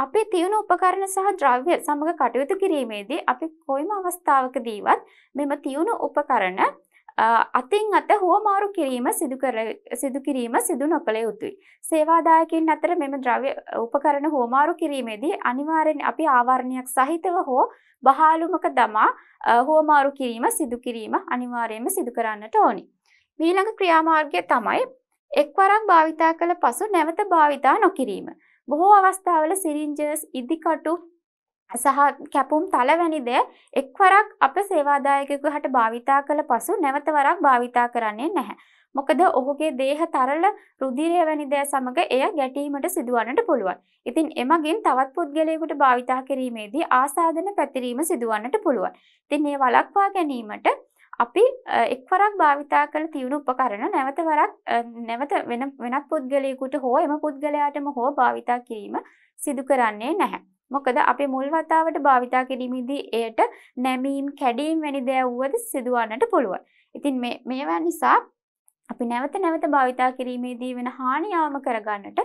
[SPEAKER 1] අපේ තියුණු උපකරණ සහ ද්‍රව්‍ය සමග කටයුතු කිරීමේදී අපි කොයිම අවස්ථාවකදීවත් මෙම තියුණු උපකරණ අතින් අත හුවමාරු කිරීම සිදුකිරීම සිදු නොකළ යුතුයි. සේවාදායකින් අතර මෙම ද්‍රව්‍ය උපකරණ හෝමාරු කිරීමේදී අනිවාරෙන් අපි ආවරණයක් සහිතව හෝ බහාලුමක දමා හෝමාරු කිරීම සිදුකිරීම අනිවාරයම සිදු කරන්නට ඕනි. මීළඟ ක්‍රියාමාර්ගය තමයි එක්වරක් භාවිතා කළ පසු නැවත භාවිතා නොකිරීම. බොහෝ අවස්ථාවල සිරිංජස් ඉදිකටු සහ කැපුම් තලවැනිද එක්වරක් අප සේවාදායකකු හට භාවිතා කළ පසු නැවත වරක් භාවිතා කරන්නේ නැහැ. මොකද ඔහුගේ දේහ තරල රුදිරය වැනි දෑ සමඟ එය ගැටීමට සිදුවන්නට පුළුවන්. ඉතින් එමගින් තවත් පුද්ගලයෙකුට භාවිතා කිරීමේදී ආසාධන පැතිරීම සිදුවන්නට පුළුවන්. ඉතින් ඒ වලක්වා ගැනීමට අපි එක්වරක් භාවිතා කළ තියුණු උපකරණ නැවතවරක් නැවත වෙනත් පුද්ගලයකුට හෝ එම පුද්ගලයාටම හෝ භාවිතා කිරීම සිදු කරන්නේ නැහැ. මොකද අපි මුල් වතාවට භාවිතා කිරීමේදී එයට නැමීම් කැඩීම් වැනි දෑවුවද සිදුවන්නට පුළුවන්. ඉතින් මේවා නිසා අපි නැවත නැවත භාවිතා කිරීමේදී වෙන හානියාවම කරගන්නට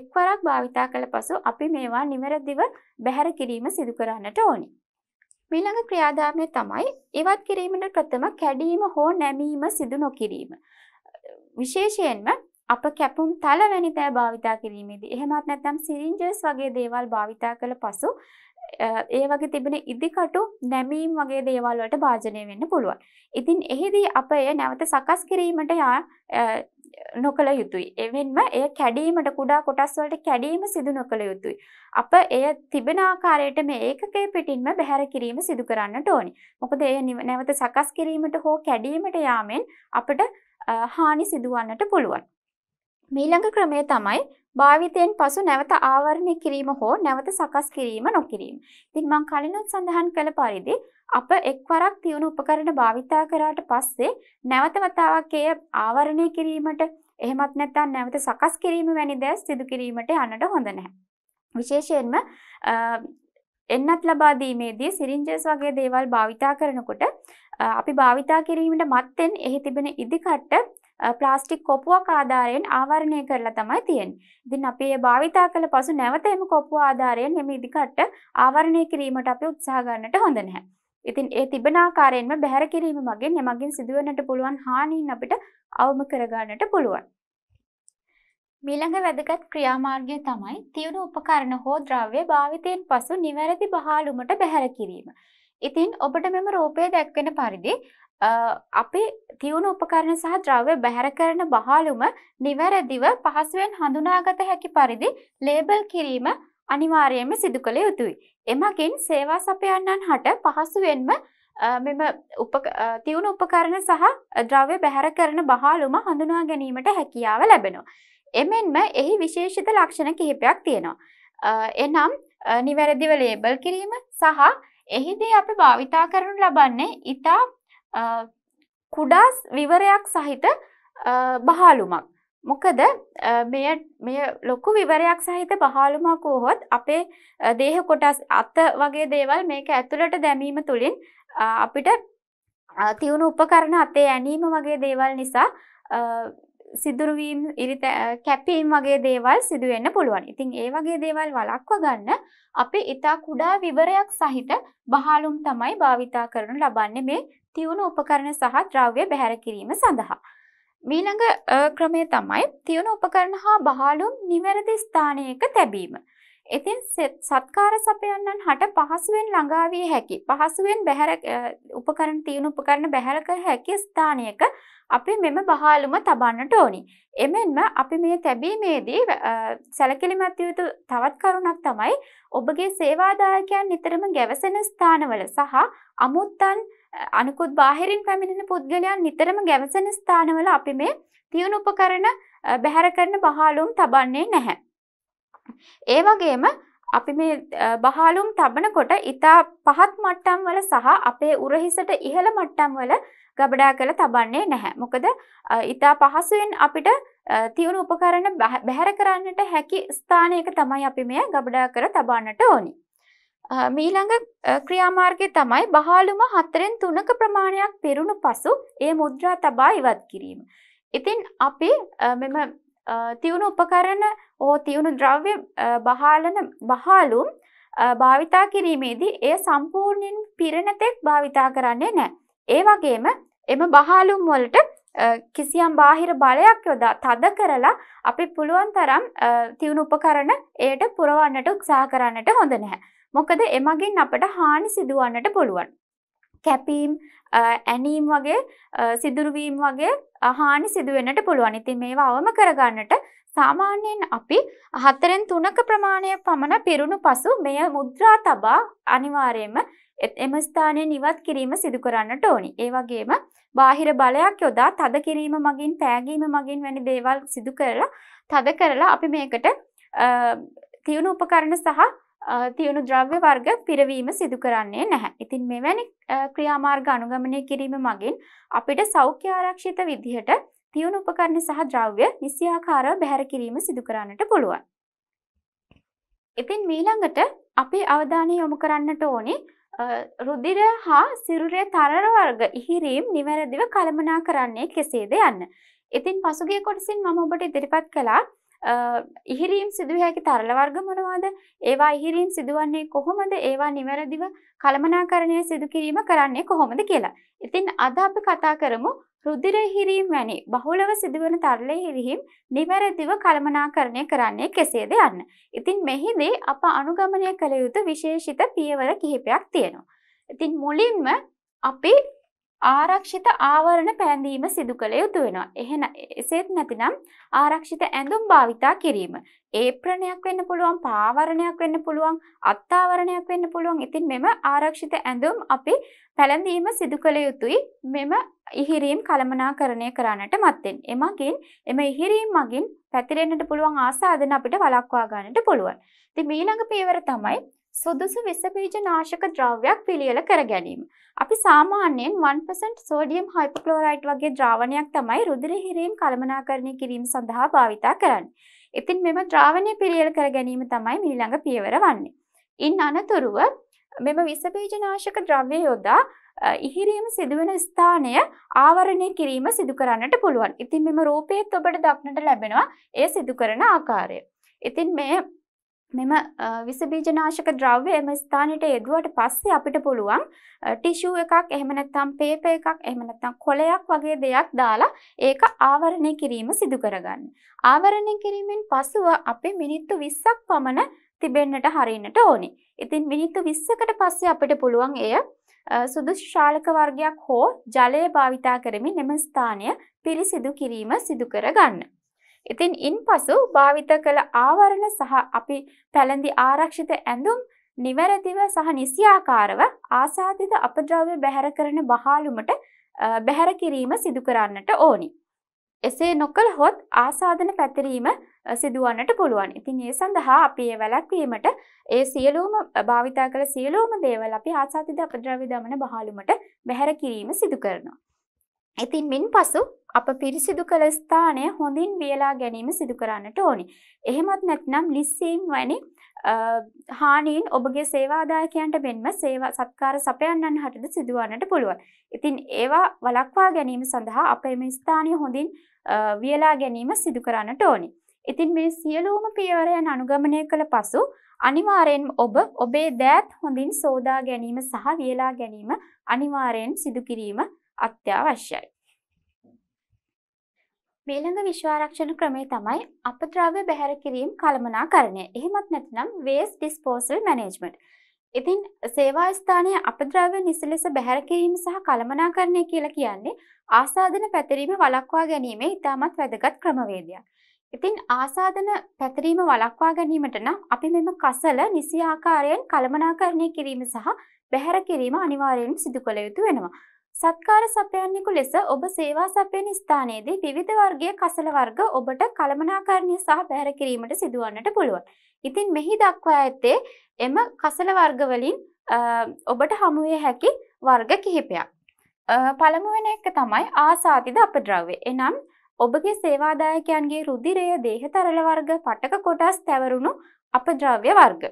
[SPEAKER 1] එක්වරක් භාවිතා කළ පසු අපි මේවා නිවැරදිව බැහැර කිරීම සිදු කරන්නට ඕනි. මීළඟ ක්‍රියාදාමය තමයි ඉවත් කිරීමට ප්‍රථම කැඩීම හෝ නැමීම සිදු නොකිරීම. විශේෂයෙන්ම අප කැපුම් තල වැනි දෑ භාවිතා කිරීමේදී එහෙමත් නැත්නම් සිරින්ජස් වගේ දේවල් භාවිතා කළ පසු ඒ වගේ තිබෙන ඉදිකටු නැමීම් වගේ දේවල් වලට භාජනය වෙන්න පුළුවන්. ඉතින් එහිදී අප එය නැවත සකස් කිරීමට නොකළ යුතුයි. එවෙන්ම එය කැඩීමට කුඩා කොටස් වලට කැඩීම සිදු නොකළ යුතුයි. අප එය තිබෙන ආකාරයට මේ ඒකකයේ පිටින්ම බැහැර කිරීම සිදු කරන්නට ඕනි. මොකද එය නැවත සකස් කිරීමට හෝ කැඩීමට යාමෙන් අපට හානි සිදුවන්නට පුළුවන්. මීළඟ ක්‍රමය තමයි භාවිතයෙන් පසු නැවත ආවරණය කිරීම හෝ නැවත සකස් කිරීම නොකිරීම. ඉතින් මං කලිනුත් සඳහන් කළ පරිදි අප එක්වරක් තියුණු උපකරණ භාවිතා කරාට පස්සේ නැවත වතාවක් එය ආවරණය කිරීමට එහෙමත් නැත්නම් නැවත සකස් කිරීම වැනි දේ සිදු කිරීමට යන්නට හොඳ නැහැ. විශේෂයෙන්ම එන්නත් ලබා දීමේදී සිරින්ජස් වගේ දේවල් භාවිතා කරනකොට අපි භාවිතා කිරීමට මත්තෙන් එහි තිබෙන ඉදිකට්ට ප්ලාස්ටික් කොපුවක් ආධාරයෙන් ආවරණය කරලා තමයි තියෙන්නේ. ඉතින් අපි ඒ භාවිතා කළ පසු නැවත එම කොපුව ආධාරයෙන් එම ඉදිකට්ට ආවරණය කිරීමට අපි උත්සාහ ගන්නට හොඳ නැහැ. ඉතින් ඒ තිබෙන ආකාරයෙන්ම බැහැර කිරීම මගින් එමගින් සිදුවෙන්නට පුළුවන් හානීන් අපිට අවම කරගන්නට පුළුවන්. මීළඟ වැදගත් ක්‍රියාමාර්ගය තමයි තියුණු උපකරණ හෝ ද්‍රව්‍ය භාවිතයෙන් පසු නිවැරදි බහාලුමට බැහැර කිරීම. ඉතින් ඔබට මෙම රූපය දැක්වෙන පරිදි අපේ තියුණු උපකරණ සහ ද්‍රව්‍ය බැහැර කරන බහලුම නිවැරදිව පහසුවෙන් හඳුනාගත හැකි පරිදි ලේබල් කිරීම අනිවාර්යයෙන්ම සිදු කළ යුතුයි. එමගින් සේවා සපයන්නන් හට පහසුවෙන්ම මෙම තියුණු උපකරණ සහ ද්‍රව්‍ය බැහැර කරන බහලුම හඳුනා ගැනීමට හැකියාව ලැබෙනවා. එමෙන්ම එහි විශේෂිත ලක්ෂණ කිහිපයක් තියෙනවා. එනම් නිවැරදිව ලේබල් කිරීම සහ එහිදී අප භාවිතා කරනු ලබන්නේ ඉතා කුඩා විවරයක් සහිත බහාලුමක්. මොකද මෙය ලොකු විවරයක් සහිත බහාලුමක් වූහොත් අපේ දේහ කොටස් අත වගේ දේවල් මේක ඇතුළට දැමීම තුළින් අපිට තිවුණු උපකරණ අතේ ඇනීම වගේ දේවල් නිසා සිදුරුවීම් ඉරිත කැපීම් වගේ දේවල් සිදුවෙන්න පුළුවන් ඉතින් ඒ වගේ දේවල් වලක්ව ගන්න අපි ඉතා කුඩා විවරයක් සහිත බහලුම් තමයි භාවිතා කරනු ලබන්නේ මේ තියුණු උපකරණ සහ ද්‍රව්‍ය බැහැර කිරීම සඳහා. මීළඟ ක්‍රමය තමයි තියුණු උපකරණ හා බහලුම් නිවැරදි ස්ථානයක තැබීම. ඉතින් සත්කාර සපයන්නන් හට පහසුවෙන් ළඟා විය හැකි පහසුවෙන් බැහැර උපකරණ තියෙන උපකරණ බැහැර කර හැකි ස්ථානයක අපි මෙම බහාලුම තබන්නට ඕනි. එමෙන්ම අපි මේ තැබීමේදී සැලකිලිමත් යුතු තවත් කරුණක් තමයි ඔබගේ සේවාදායකයන් නිතරම ගැවසෙන ස්ථානවල සහ අමුත්තන් අනිකුත් බාහිරින් පැමිණෙන පුද්ගලයන් නිතරම ගැවසෙන ස්ථානවල අපි මේ තියුණු උපකරණ බැහැර කරන බහාලුම් තබන්නේ නැහැ. ඒ වගේම අපි මේ බහලුම් තබනකොට ඉතා පහත් මට්ටම් වල සහ අපේ උරහිසට ඉහළ මට්ටම් වල ගබඩා කළ තබන්නේ නැහැ. මොකද ඉතා පහසුවෙන් අපිට තියුණු උපකරණ බැහැර කරන්නට හැකි ස්ථානයක තමයි අපි මේ ගබඩා කර තබන්නට ඕනි. මීළඟ ක්‍රියාමාර්ගය තමයි බහලුම හතරෙන් තුනක ප්‍රමාණයක් පිරුණු පසු ඒ මුද්‍රා තබා ඉවත් කිරීම. ඉතින් අපි මෙම තිවුණු උපකරණ ඕ තිවුණු ද්‍රව්‍ය බහාලන බහාලුම් භාවිතා කිරීමේදී ඒ සම්පූර්ණයෙන් පිරණතෙක් භාවිතා කරන්නේ නෑ. ඒ වගේම එම බහාලුම් වලට කිසියම් බාහිර බලයක් යොදා තද කරලා අපි පුළුවන් තරම් තිවුණු උපකරණ එයට පුරවන්නට උත්සාහ කරන්නට හොඳ නැහැ. මොකද එමගින් අපට හානි සිදුවන්නට පුළුවන්. කැපීම් ඇනීම් වගේ සිදුරුවීම් වගේ අහානි සිදුවෙනට පුළුවන් ඉතින් මේවා අවම කරගන්නට සාමාන්‍යයෙන් අපි හතරෙන් තුනක ප්‍රමාණය පමණ පිරුණු පසු මෙය මුද්‍රා තබා අනිවාර්යයෙන්ම එම ස්ථානයෙන් ඉවත් කිරීම සිදු කරන්නට ඕනි. ඒ වගේම බාහිර බලයක් යොදා තද කිරීම මගින් පෑගීම මගින් වැනි දේවල් සිදු කරලා තද කරලා අපි මේකට තියුණු උපකරණ සහ තියුණු ද්‍රව්‍ය වර්ග පිරවීම සිදු කරන්නේ නැහැ. ඉතින් මෙවැනි ක්‍රියාමාර්ග අනුගමනය කිරීම මගින් අපිට සෞඛ්‍ය ආරක්ෂිත විදිහට තියුණු උපකරණ සහ ද්‍රව්‍ය නිසියාකාරව බැහැර කිරීම සිදු කරන්නට පුළුවන්. ඉතින් මීළඟට අපි අවධානය යොමු කරන්නට ඕනේ රුධිර හා සිරුරේ තරර වර්ග ඉහිරීම් නිවැරදිව කළමනා කරන්නේ කෙසේද යන්න. ඉතින් පසුගිය කොටසින් මම ඔබට ඉදිරිපත් කළා ඉහිරීම් සිදුවිය හැකි තරල වර්ග මොනවාද? ඒවා ඉහිරීම් සිදුවන්නේ කොහොමද? ඒවා නිවැරදිව කළමනාකරණය සිදු කිරීම කරන්නේ කොහොමද කියලා. ඉතින් අද අපි කතා කරමු රුධිර ඉහිරීම් වැනි බහුලව සිදුවන තරල ඉහිරීම් නිවැරදිව කළමනාකරණය කරන්නේ කෙසේද යන්න. ඉතින් මෙහිදී අප අනුගමනය කළ යුතු විශේෂිත පියවර කිහිපයක් තියෙනවා. ඉතින් මුලින්ම අපි ආරක්ෂිත ආවරණ පැන්දීම සිදු කළ යුතු වෙනවා. එහෙන එසේත් නැතිනම් ආරක්ෂිත ඇඳුම් භාවිතා කිරීම. ඒප්‍රණයක් වෙන්න පුළුවන් පාවරණයක් වෙන්න පුළුවන් අත්තාවරණයක් වෙන්න පුළුවන් ඉතින් මෙම ආරක්ෂිත ඇඳුම් අපි පැළඳීම සිදු කළ යුතුයි මෙම ඉහිරීම් කළමනාකරණය කරන්නට මත්තෙන්. එමගින් එම ඉහිරීම් මගින් පැතිරෙන්න්නට පුළුවන් ආසාධන අපිට වලක්වා ගන්නට පුළුවන්. ති මීළඟ පීවර තමයි සුදුසු විසබීජ නාශක ද්‍රව්‍යයක් පිළියෙල කර ගැනීම. අපි සාමාන්‍යයෙන් 1% සෝඩියම් හයිපොක්ලෝරයිඩ් වගේ ද්‍රාවණයක් තමයි රුධිර හිරීම් කළමනාකරණය කිරීම සඳහා භාවිතා කරන්නේ. ඉතින් මෙම ද්‍රාවණය පිළියෙල කර ගැනීම තමයි ඊළඟ පියවර වන්නේ. ඉන් අනතුරුව මෙම විසබීජ නාශක ද්‍රව්‍ය යොදා ඉහිරීම සිදුවන ස්ථානය ආවරණය කිරීම සිදු කරන්නට පුළුවන්. ඉතින් මෙම රූපයේත් ඔබට දක්නට ලැබෙනවා ඒ සිදු කරන ආකාරය. ඉතින් මේ මෙම විසබීජනාශක ද්‍රව්‍ය එම ස්ථානයට යෙදුවට පස්සේ අපිට පුළුවන් ටිෂූ එකක් එහෙම නැත්නම් පේපර් එකක් එහෙම නැත්නම් කොලයක් වගේ දෙයක් දාලා ඒක ආවරණය කිරීම සිදු කරගන්න. ආවරණය කිරීමෙන් පසුව අපි මිනිත්තු 20ක් පමණ තිබෙන්නට හරින්නට ඕනේ. ඉතින් මිනිත්තු 20කට පස්සේ අපිට පුළුවන් එය සුදුසු ශාලක වර්ගයක් හෝ ජලය භාවිතා කරමින් එම ස්ථානය පිරිසිදු කිරීම සිදු කරගන්න. ඉතින් ඉන්පසු භාවිත කළ ආවරණ සහ අපි පැළඳි ආරක්ෂිත ඇඳුම් නිවැරදිව සහ නිසියාකාරව ආසාධිත අපද්‍රව්‍ය බැහැර කරන බහාලුමට බැහැර කිරීම සිදු කරන්නට ඕනි. එසේ නොකළහොත් ආසාධන පැතිරීම සිදුවන්නට පුළුවන්. ඉතින් ඒ සඳහා අපි ඒ වැළැක්වීමට ඒ සියලුම භාවිතා කළ සියලුම දේවල් අපි ආසාධිත අපද්‍රව්‍ය දමන බහාලුමට බැහැර කිරීම සිදු කරනවා. ඉතින් මින් පසු අප පිරිසිදු කළ ස්ථානය හොඳින් වියලා ගැනීම සිදු කරන්නට ඕනි. එහෙමත් නැත්නම් ලිස්සීම් වැනි හානීන් ඔබගේ සේවාදායකයන්ට මෙන්ම සේවා සත්කාර සපයන්නන් හටද සිදුවන්නට පුළුවන්. ඉතින් ඒවා වලක්වා ගැනීම සඳහා අප එම ස්ථානය හොඳින් වියලා ගැනීම සිදු කරන්නට ඕනි. ඉතින් මේ සියලූම පියවරයන් අනුගමනය කළ පසු අනිවාරයෙන් ඔබ ඔබේ දෑත් හොඳින් සෝදා ගැනීම සහ වියලා ගැනීම අනිවාරයෙන් සිදුකිරීම අත්‍යවශ්‍යයි. මේළඟ විශ්වාරක්ෂණ ක්‍රමේ තමයි අපද්‍රව්‍ය බැහැර කිරීම කළමනාකරණය. එහෙමත් නැත්නම් waste disposal management. ඉතින් සේවා ස්ථානයේ අපද්‍රව්‍ය නිසලෙස බැහැර කිරීම සහ කළමනාකරණය කියලා කියන්නේ ආසාදන පැතිරීම වළක්වා ගැනීමේ ඉතාමත් වැදගත් ක්‍රමවේදයක්. ඉතින් ආසාදන පැතිරීම වළක්වා ගැනීමට නම් අපි මෙම කසල නිසි ආකාරයෙන් කළමනාකරණය කිරීම සහ බැහැර කිරීම අනිවාර්යයෙන් සිදු කළ යුතු වෙනවා. සත්කාර සපයන්නෙකු ලෙස ඔබ සේවා සපයන ස්ථානයේදී විවිධ වර්ගයේ කසල වර්ග ඔබට කළමනාකරණය සහ බැහැර කිරීමට සිදුවන්නට පුළුවන්. ඉතින් මෙහි දක්වා ඇත්තේ එම කසල වර්ග වලින් ඔබට හමු විය හැකි වර්ග කිහිපයක්. පළමු වෙන එක තමයි ආසාතිද අපද්‍රව්‍ය. එනම් ඔබගේ සේවාදායකයන්ගේ රුධිරය, දේහ තරල වර්ග, පටක කොටස්, තැවරුණු අපද්‍රව්‍ය වර්ග.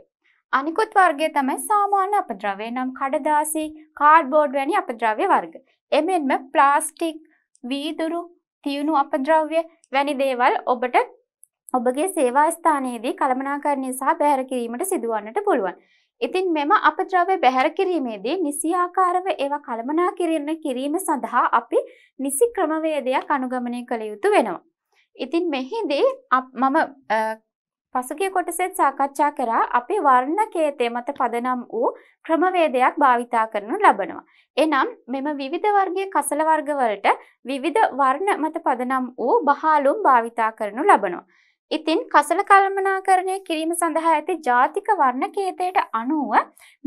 [SPEAKER 1] අනිකුත් වර්ගය තමයි සාමාන්‍ය අපද්‍රව්‍ය නම් කඩදාසි, කාඩ්බෝඩ් වැනි අපද්‍රව්‍ය වර්ග. එමෙන්ම ප්ලාස්ටික්, වීදුරු, තියුණු අපද්‍රව්‍ය වැනි දේවල් ඔබට ඔබගේ සේවා ස්ථානයේදී කළමනාකරණය සහ බැහැර කිරීමට සිදුවන්නට පුළුවන්. ඉතින් මෙම අපද්‍රව්‍ය බැහැර කිරීමේදී නිසියාකාරව ඒවා කළමනා කිරීම කිරීම සඳහා අපි නිසි ක්‍රමවේදයක් අනුගමනය කළ යුතු වෙනවා. ඉතින් මෙහිදී මම පසුගිය කොටසෙත් සාකච්ඡා කරා අපි වර්ණකේතය මත පදනම් වූ ක්‍රමවේදයක් භාවිතා කරනු ලබනවා. එනම් මෙම විවිධ වර්ගයේ කසල වර්ගවලට විවිධ වර්ණ මත පදනම් වූ බහාලුම් භාවිතා කරනු ලබනවා. ඉතින් කසල කල්මනාකරණය කිරීම සඳහා ඇති ජාතික වර්ණකේතයට අනුව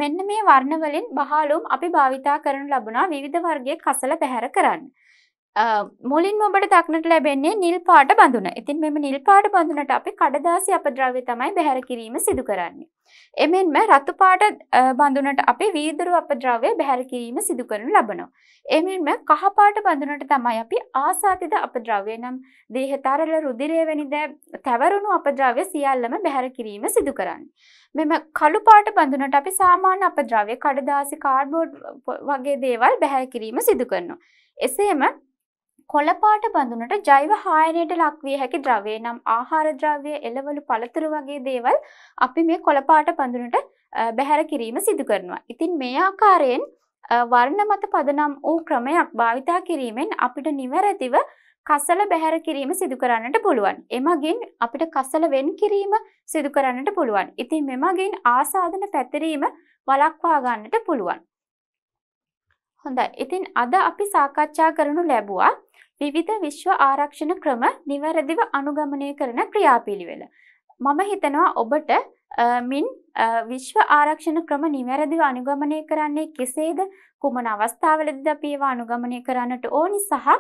[SPEAKER 1] මෙන්න මේ වර්ණවලින් බහාලුම් අපි භාවිතා කරනු ලබනවා විවිධ වර්ගයේ කසල පැහැර කරන්න. මුලින්ම ඔබට දක්නට ලැබෙන්නේ නිල් පාට බඳුන. ඉතින් මෙම නිල් පාට බඳුනට අපි කඩදාසි අපද්‍රව්‍ය තමයි බැහැර කිරීම සිදු කරන්නේ. එමෙන්ම රතු පාට බඳුනට අපි වීදුරු අපද්‍රව්‍ය බැහැර කිරීම සිදු කරනු ලබනවා. එමෙන්ම කහ පාට බඳුනට තමයි අපි ආසාතිත අපද්‍රව්‍ය නම් දේහතරල රුධිරය වැනි තැවරුණු අපද්‍රව්‍ය සියල්ලම බැහැර කිරීම සිදු කරන්නේ. මෙම කළු පාට බඳුනට අපි සාමාන්‍ය අපද්‍රව්‍ය කඩදාසි කාඩ්බෝඩ් වගේ දේවල් බැහැර කිරීම සිදු කරනවා. එසේම කොළපාට බඳුනට ජෛව හායනයට ලක්විය හැකි ද්‍රවය නම් ආහාර ද්‍රව්‍ය එළවලු පළතුරු වගේ දේවල් අපි මේ කොළපාට බඳුනට බැහැර කිරීම සිදු කරනවා. ඉතින් මේ ආකාරයෙන් වර්ණ මත පදනම් වූ ක්‍රමයක් භාවිතා කිරීමෙන් අපිට නිවැරදිව කසල බැහැර කිරීම සිදු කරන්නට පුළුවන්. එමගින් අපිට කසල වෙන් කිරීම සිදු කරන්නට පුළුවන්. ඉතින් මෙමගින් ආසාදන පැතිරීම වළක්වා ගන්නට පුළුවන්. හොඳයි. ඉතින් අද අපි සාකච්ඡා කරනු ලැබුවා විවිධ විශ්ව ආරක්ෂණ ක්‍රම නිවැරදිව අනුගමනය කරන ක්‍රියාපිළිවෙල. මම හිතනවා ඔබට මින් විශ්ව ආරක්ෂණ ක්‍රම නිවැරදිව අනුගමනය කරන්නේ කෙසේද කුමන අවස්ථාවලද අපි ඒවා අනුගමනය කරන්නට ඕනි සහ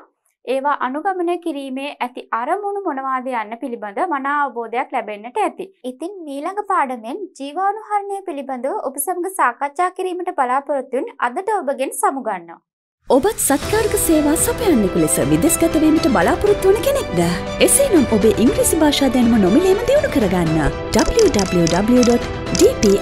[SPEAKER 1] ඒවා අනුගමනය කිරීමේ ඇති අරමුණු මොනවාද යන්න පිළිබඳ මනා අවබෝධයක් ලැබෙන්නට ඇති. ඉතින් මීළඟ පාඩමෙන් ජීවානුහරණය පිළිබඳව ඔබ සමග සාකච්ඡා කිරීමට බලාපොරොත්තුන් අදට ඔබගෙන් සමුගන්නවා. ඔබත් සත්කාර්ක සේවා සපයන්නෙකු ලෙස විදෙස්ගත වීමට බලාපොරොත්තු වන කෙනෙක්ද? එසේනම් ඔබේ ඉංග්‍රීසි භාෂා දැනුම නොමිලේම දියුණු කරගන්න www.dpielts.lk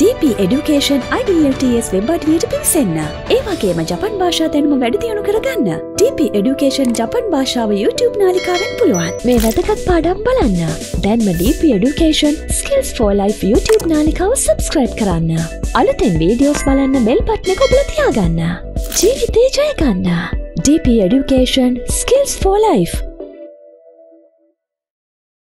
[SPEAKER 1] DP Education IDLTS web අඩවියට පිවිසන්න. ඒ වගේම ජපන් භාෂා දැනුම වැඩිදියුණු කරගන්න. DP Education ජපන් භාෂාව YouTube නාලිකාවෙන් පුළුවන්. මේ වැදගත් පාඩම් බලන්න. දැන්ම DP Education Skills for Life YouTube නාලිකාව subscribe කරන්න. අලුතෙන් වීඩියෝස් බලන්න බෙල් බට්න කොබල තියාගන්න. ජීවිතේ ජයගන්න. DP Education Skills for Life